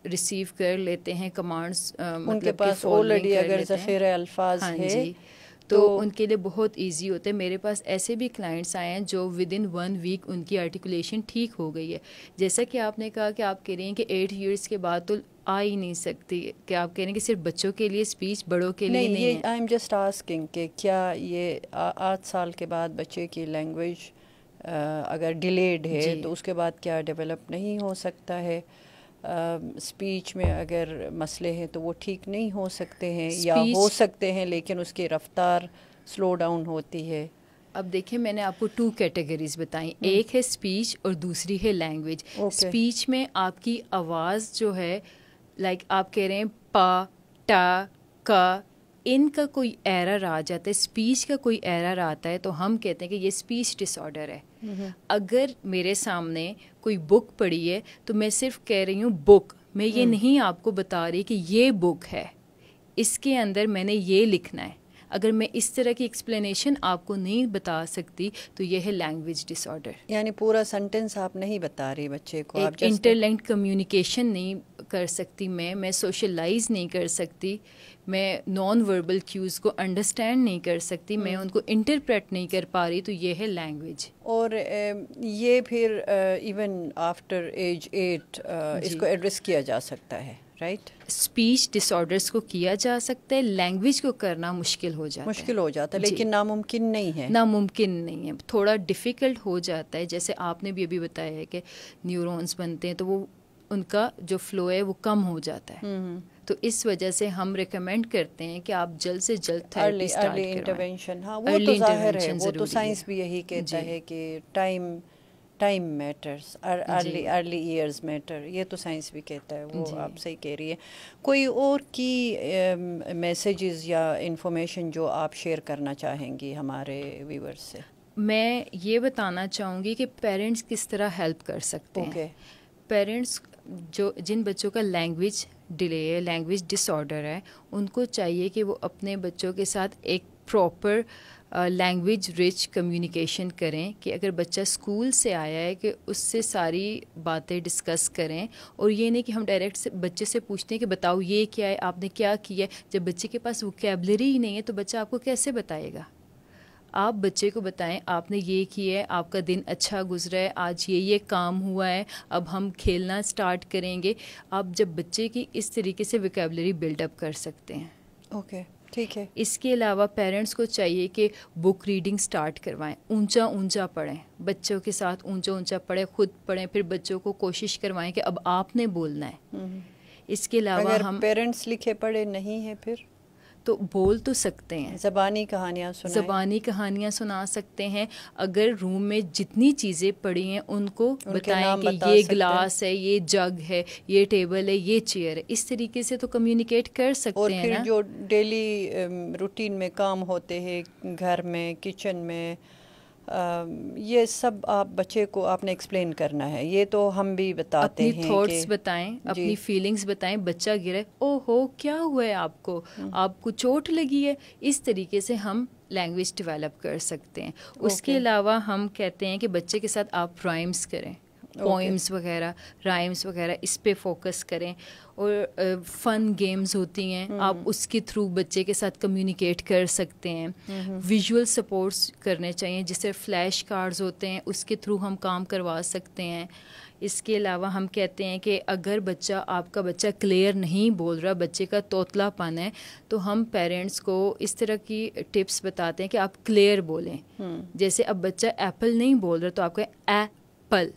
रिसीव कर लेते हैं कमांड्स मतलब उनके पास ऑलरेडी अगर जफेर अल्फाज हाँ है तो, तो उनके लिए बहुत इजी होते हैं मेरे पास ऐसे भी क्लाइंट्स आए हैं जो विद इन वन वीक उनकी आर्टिकुलेशन ठीक हो गई है जैसा कि आपने कहा कि आप कह रही हैं कि एट ईयर्स के बाद तो आ ही नहीं सकती कि आप कह रहे हैं कि सिर्फ बच्चों के लिए स्पीच बड़ों के नहीं, लिए नहीं ये आई एम जस्ट आस्किंग कि क्या ये आठ साल के बाद बच्चे की लैंग्वेज अगर डिलेड है तो उसके बाद क्या डेवलप नहीं हो सकता है स्पीच uh, में अगर मसले हैं तो वो ठीक नहीं हो सकते हैं speech, या हो सकते हैं लेकिन उसकी रफ्तार स्लो डाउन होती है अब देखिए मैंने आपको टू कैटेगरीज बताई हम्म। एक है स्पीच और दूसरी है लैंग्वेज okay. स्पीच में आपकी आवाज़ जो है लाइक आप कह रहे हैं पा टा का इनका कोई एरर आ जाता है स्पीच का कोई एरर आता है तो हम कहते हैं कि ये स्पीच डिसऑर्डर है अगर मेरे सामने कोई बुक पड़ी है तो मैं सिर्फ कह रही हूँ बुक मैं ये हम्म। नहीं आपको बता रही कि ये बुक है इसके अंदर मैंने ये लिखना है अगर मैं इस तरह की एक्सप्लेनेशन आपको नहीं बता सकती तो यह है लैंग्वेज डिसऑर्डर यानी पूरा सेंटेंस आप नहीं बता रहे बच्चे को एक इंटरलैंड कम्युनिकेशन नहीं कर सकती मैं मैं सोशलाइज नहीं कर सकती मैं नॉन वर्बल क्यूज़ को अंडरस्टैंड नहीं कर सकती मैं हम्म। उनको इंटरप्रेट नहीं कर पा रही तो ये है लैंग्वेज और ये फिर इवन आफ्टर एज एट इसको एड्रेस किया जा सकता है राइट स्पीच डिसऑर्डर्स को किया जा सकता है लैंग्वेज को करना मुश्किल हो जाता है मुश्किल हो जाता है लेकिन नामुमकिन नहीं है नामुमकिन नहीं है थोड़ा डिफ़िकल्ट हो जाता है जैसे आपने भी अभी बताया है कि न्यूरॉन्स बनते हैं तो वो उनका जो फ्लो है वो कम हो जाता है हम्म, हम्म। तो इस वजह से हम रिकमेंड करते हैं कि आप जल्द से जल्द थेरेपी स्टार्ट इंटरवेंशन हाँ वो तो जाहिर है वो तो साइंस भी यही कहता है कि time time matters early early years matter ये तो साइंस भी कहता है वो आप सही कह रही है कोई और की मैसेजेस या इंफॉर्मेशन जो आप शेयर करना चाहेंगी हमारे व्यूवर्स से मैं ये बताना चाहूँगी कि पेरेंट्स किस तरह हेल्प कर सकते okay. हैं पेरेंट्स जो जिन बच्चों का लैंग्वेज डिले है लैंग्वेज डिसऑर्डर है उनको चाहिए कि वो अपने बच्चों के साथ एक प्रॉपर लैंग्वेज रिच कम्युनिकेशन करें कि अगर बच्चा स्कूल से आया है कि उससे सारी बातें डिस्कस करें और ये नहीं कि हम डायरेक्ट से बच्चे से पूछते हैं कि बताओ ये क्या है आपने क्या किया है जब बच्चे के पास वोकेबलरी ही नहीं है तो बच्चा आपको कैसे बताएगा आप बच्चे को बताएं आपने ये किया है आपका दिन अच्छा गुजरा है आज ये ये काम हुआ है अब हम खेलना स्टार्ट करेंगे आप जब बच्चे की इस तरीके से विकेबलरी बिल्डअप कर सकते हैं ओके okay. ठीक है इसके अलावा पेरेंट्स को चाहिए कि बुक रीडिंग स्टार्ट करवाएं ऊंचा ऊंचा पढ़ें बच्चों के साथ ऊंचा ऊंचा पढ़ें खुद पढ़ें फिर बच्चों को कोशिश करवाएं कि अब आपने बोलना है हम्म। इसके अलावा हम पेरेंट्स लिखे पढ़े नहीं है फिर तो बोल तो सकते हैं ज़बानी कहानियाँ सुना ज़बानी कहानियाँ सुना सकते हैं अगर रूम में जितनी चीज़ें पड़ी हैं उनको बताएं कि बता ये ग्लास है ये जग है ये टेबल है ये चेयर है इस तरीके से तो कम्युनिकेट कर सकते और हैं फिर ना? जो डेली रूटीन um, में काम होते हैं घर में किचन में ये सब आप बच्चे को आपने एक्सप्लेन करना है ये तो हम भी बताते अपनी हैं थॉट्स बताएं अपनी फीलिंग्स बताएं बच्चा गिरे ओहो क्या हुआ है आपको हम्म। आपको चोट लगी है इस तरीके से हम लैंग्वेज डेवलप कर सकते हैं उसके अलावा हम कहते हैं कि बच्चे के साथ आप प्राइम्स करें पोइम्स वगैरह राइम्स वगैरह इस पर फोकस करें और फन गेम्स होती हैं हम्म। आप उसके थ्रू बच्चे के साथ कम्युनिकेट कर सकते हैं विजुअल हम्म। सपोर्ट्स करने चाहिए जिससे फ्लैश कार्ड्स होते हैं उसके थ्रू हम काम करवा सकते हैं इसके अलावा हम कहते हैं कि अगर बच्चा आपका बच्चा क्लियर नहीं बोल रहा बच्चे का तोतलापन है तो हम पेरेंट्स को इस तरह की टिप्स बताते हैं कि आप क्लियर बोलें हम्म। जैसे अब बच्चा एप्पल नहीं बोल रहा तो आपका एप्पल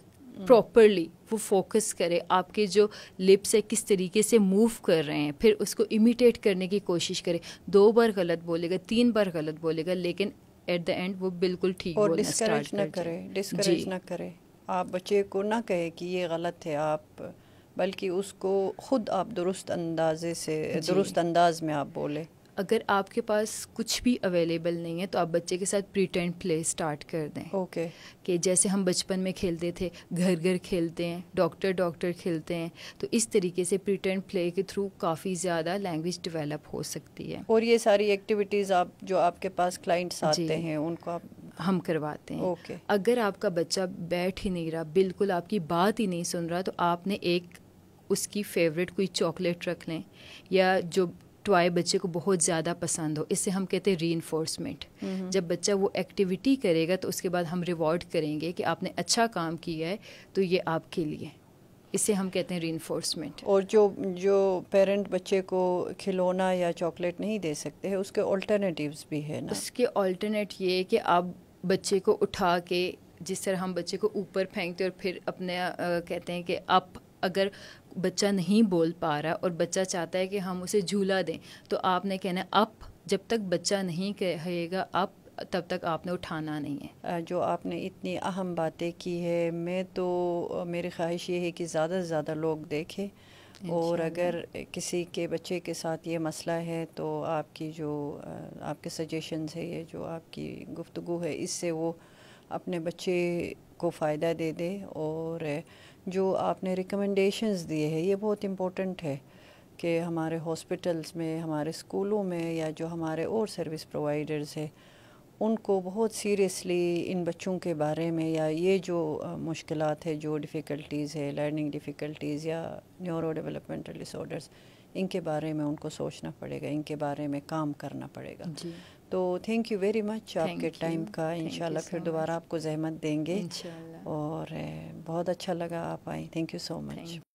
प्रॉपरली hmm. वो फोकस करे आपके जो लिप्स है किस तरीके से मूव कर रहे हैं फिर उसको इमिटेट करने की कोशिश करे दो बार गलत बोलेगा तीन बार गलत बोलेगा लेकिन एट द एंड वो बिल्कुल ठीक और डिस्करेज ना करे डिस्करेज ना करे आप बच्चे को ना कहे कि ये गलत है आप बल्कि उसको ख़ुद आप दुरुस्त अंदाजे से दुरुस्त अंदाज में आप बोले अगर आपके पास कुछ भी अवेलेबल नहीं है तो आप बच्चे के साथ प्रीटेंट प्ले स्टार्ट कर दें ओके okay. कि जैसे हम बचपन में खेलते थे घर घर खेलते हैं डॉक्टर डॉक्टर खेलते हैं तो इस तरीके से प्रीटेंट प्ले के थ्रू काफ़ी ज़्यादा लैंग्वेज डेवलप हो सकती है और ये सारी एक्टिविटीज़ आप जो आपके पास क्लाइंट्स आते हैं उनको आप हम करवाते हैं ओके okay. अगर आपका बच्चा बैठ ही नहीं रहा बिल्कुल आपकी बात ही नहीं सुन रहा तो आपने एक उसकी फेवरेट कोई चॉकलेट रख लें या जो टॉय बच्चे को बहुत ज़्यादा पसंद हो इससे हम कहते हैं री जब बच्चा वो एक्टिविटी करेगा तो उसके बाद हम रिवॉर्ड करेंगे कि आपने अच्छा काम किया है तो ये आपके लिए इसे हम कहते हैं री और जो जो पेरेंट बच्चे को खिलौना या चॉकलेट नहीं दे सकते हैं उसके ऑल्टरनेटिव्स भी है ना उसके ऑल्टरनेट ये कि आप बच्चे को उठा के जिस तरह हम बच्चे को ऊपर फेंकते और फिर अपने आ, कहते हैं कि अप अगर बच्चा नहीं बोल पा रहा और बच्चा चाहता है कि हम उसे झूला दें तो आपने कहना अप जब तक बच्चा नहीं कहेगा अप तब तक आपने उठाना नहीं है जो आपने इतनी अहम बातें की है मैं तो मेरी ख्वाहिश ये है कि ज़्यादा से ज़्यादा लोग देखें और अगर किसी के बच्चे के साथ ये मसला है तो आपकी जो आपके सजेशंस है ये जो आपकी गुफ्तु है इससे वो अपने बच्चे को फ़ायदा दे दे और जो आपने रिकमेंडेशंस दिए हैं ये बहुत इम्पोर्टेंट है कि हमारे हॉस्पिटल्स में हमारे स्कूलों में या जो हमारे और सर्विस प्रोवाइडर्स हैं उनको बहुत सीरियसली इन बच्चों के बारे में या ये जो मुश्किल है जो डिफ़िकल्टीज़ है लर्निंग डिफ़िकल्टीज़ या न्यूरो डेवलपमेंटल डिसऑर्डर्स इनके बारे में उनको सोचना पड़ेगा इनके बारे में काम करना पड़ेगा तो थैंक यू वेरी मच आपके टाइम का इन फिर दोबारा आपको जहमत देंगे और बहुत अच्छा लगा आप आई थैंक यू सो मच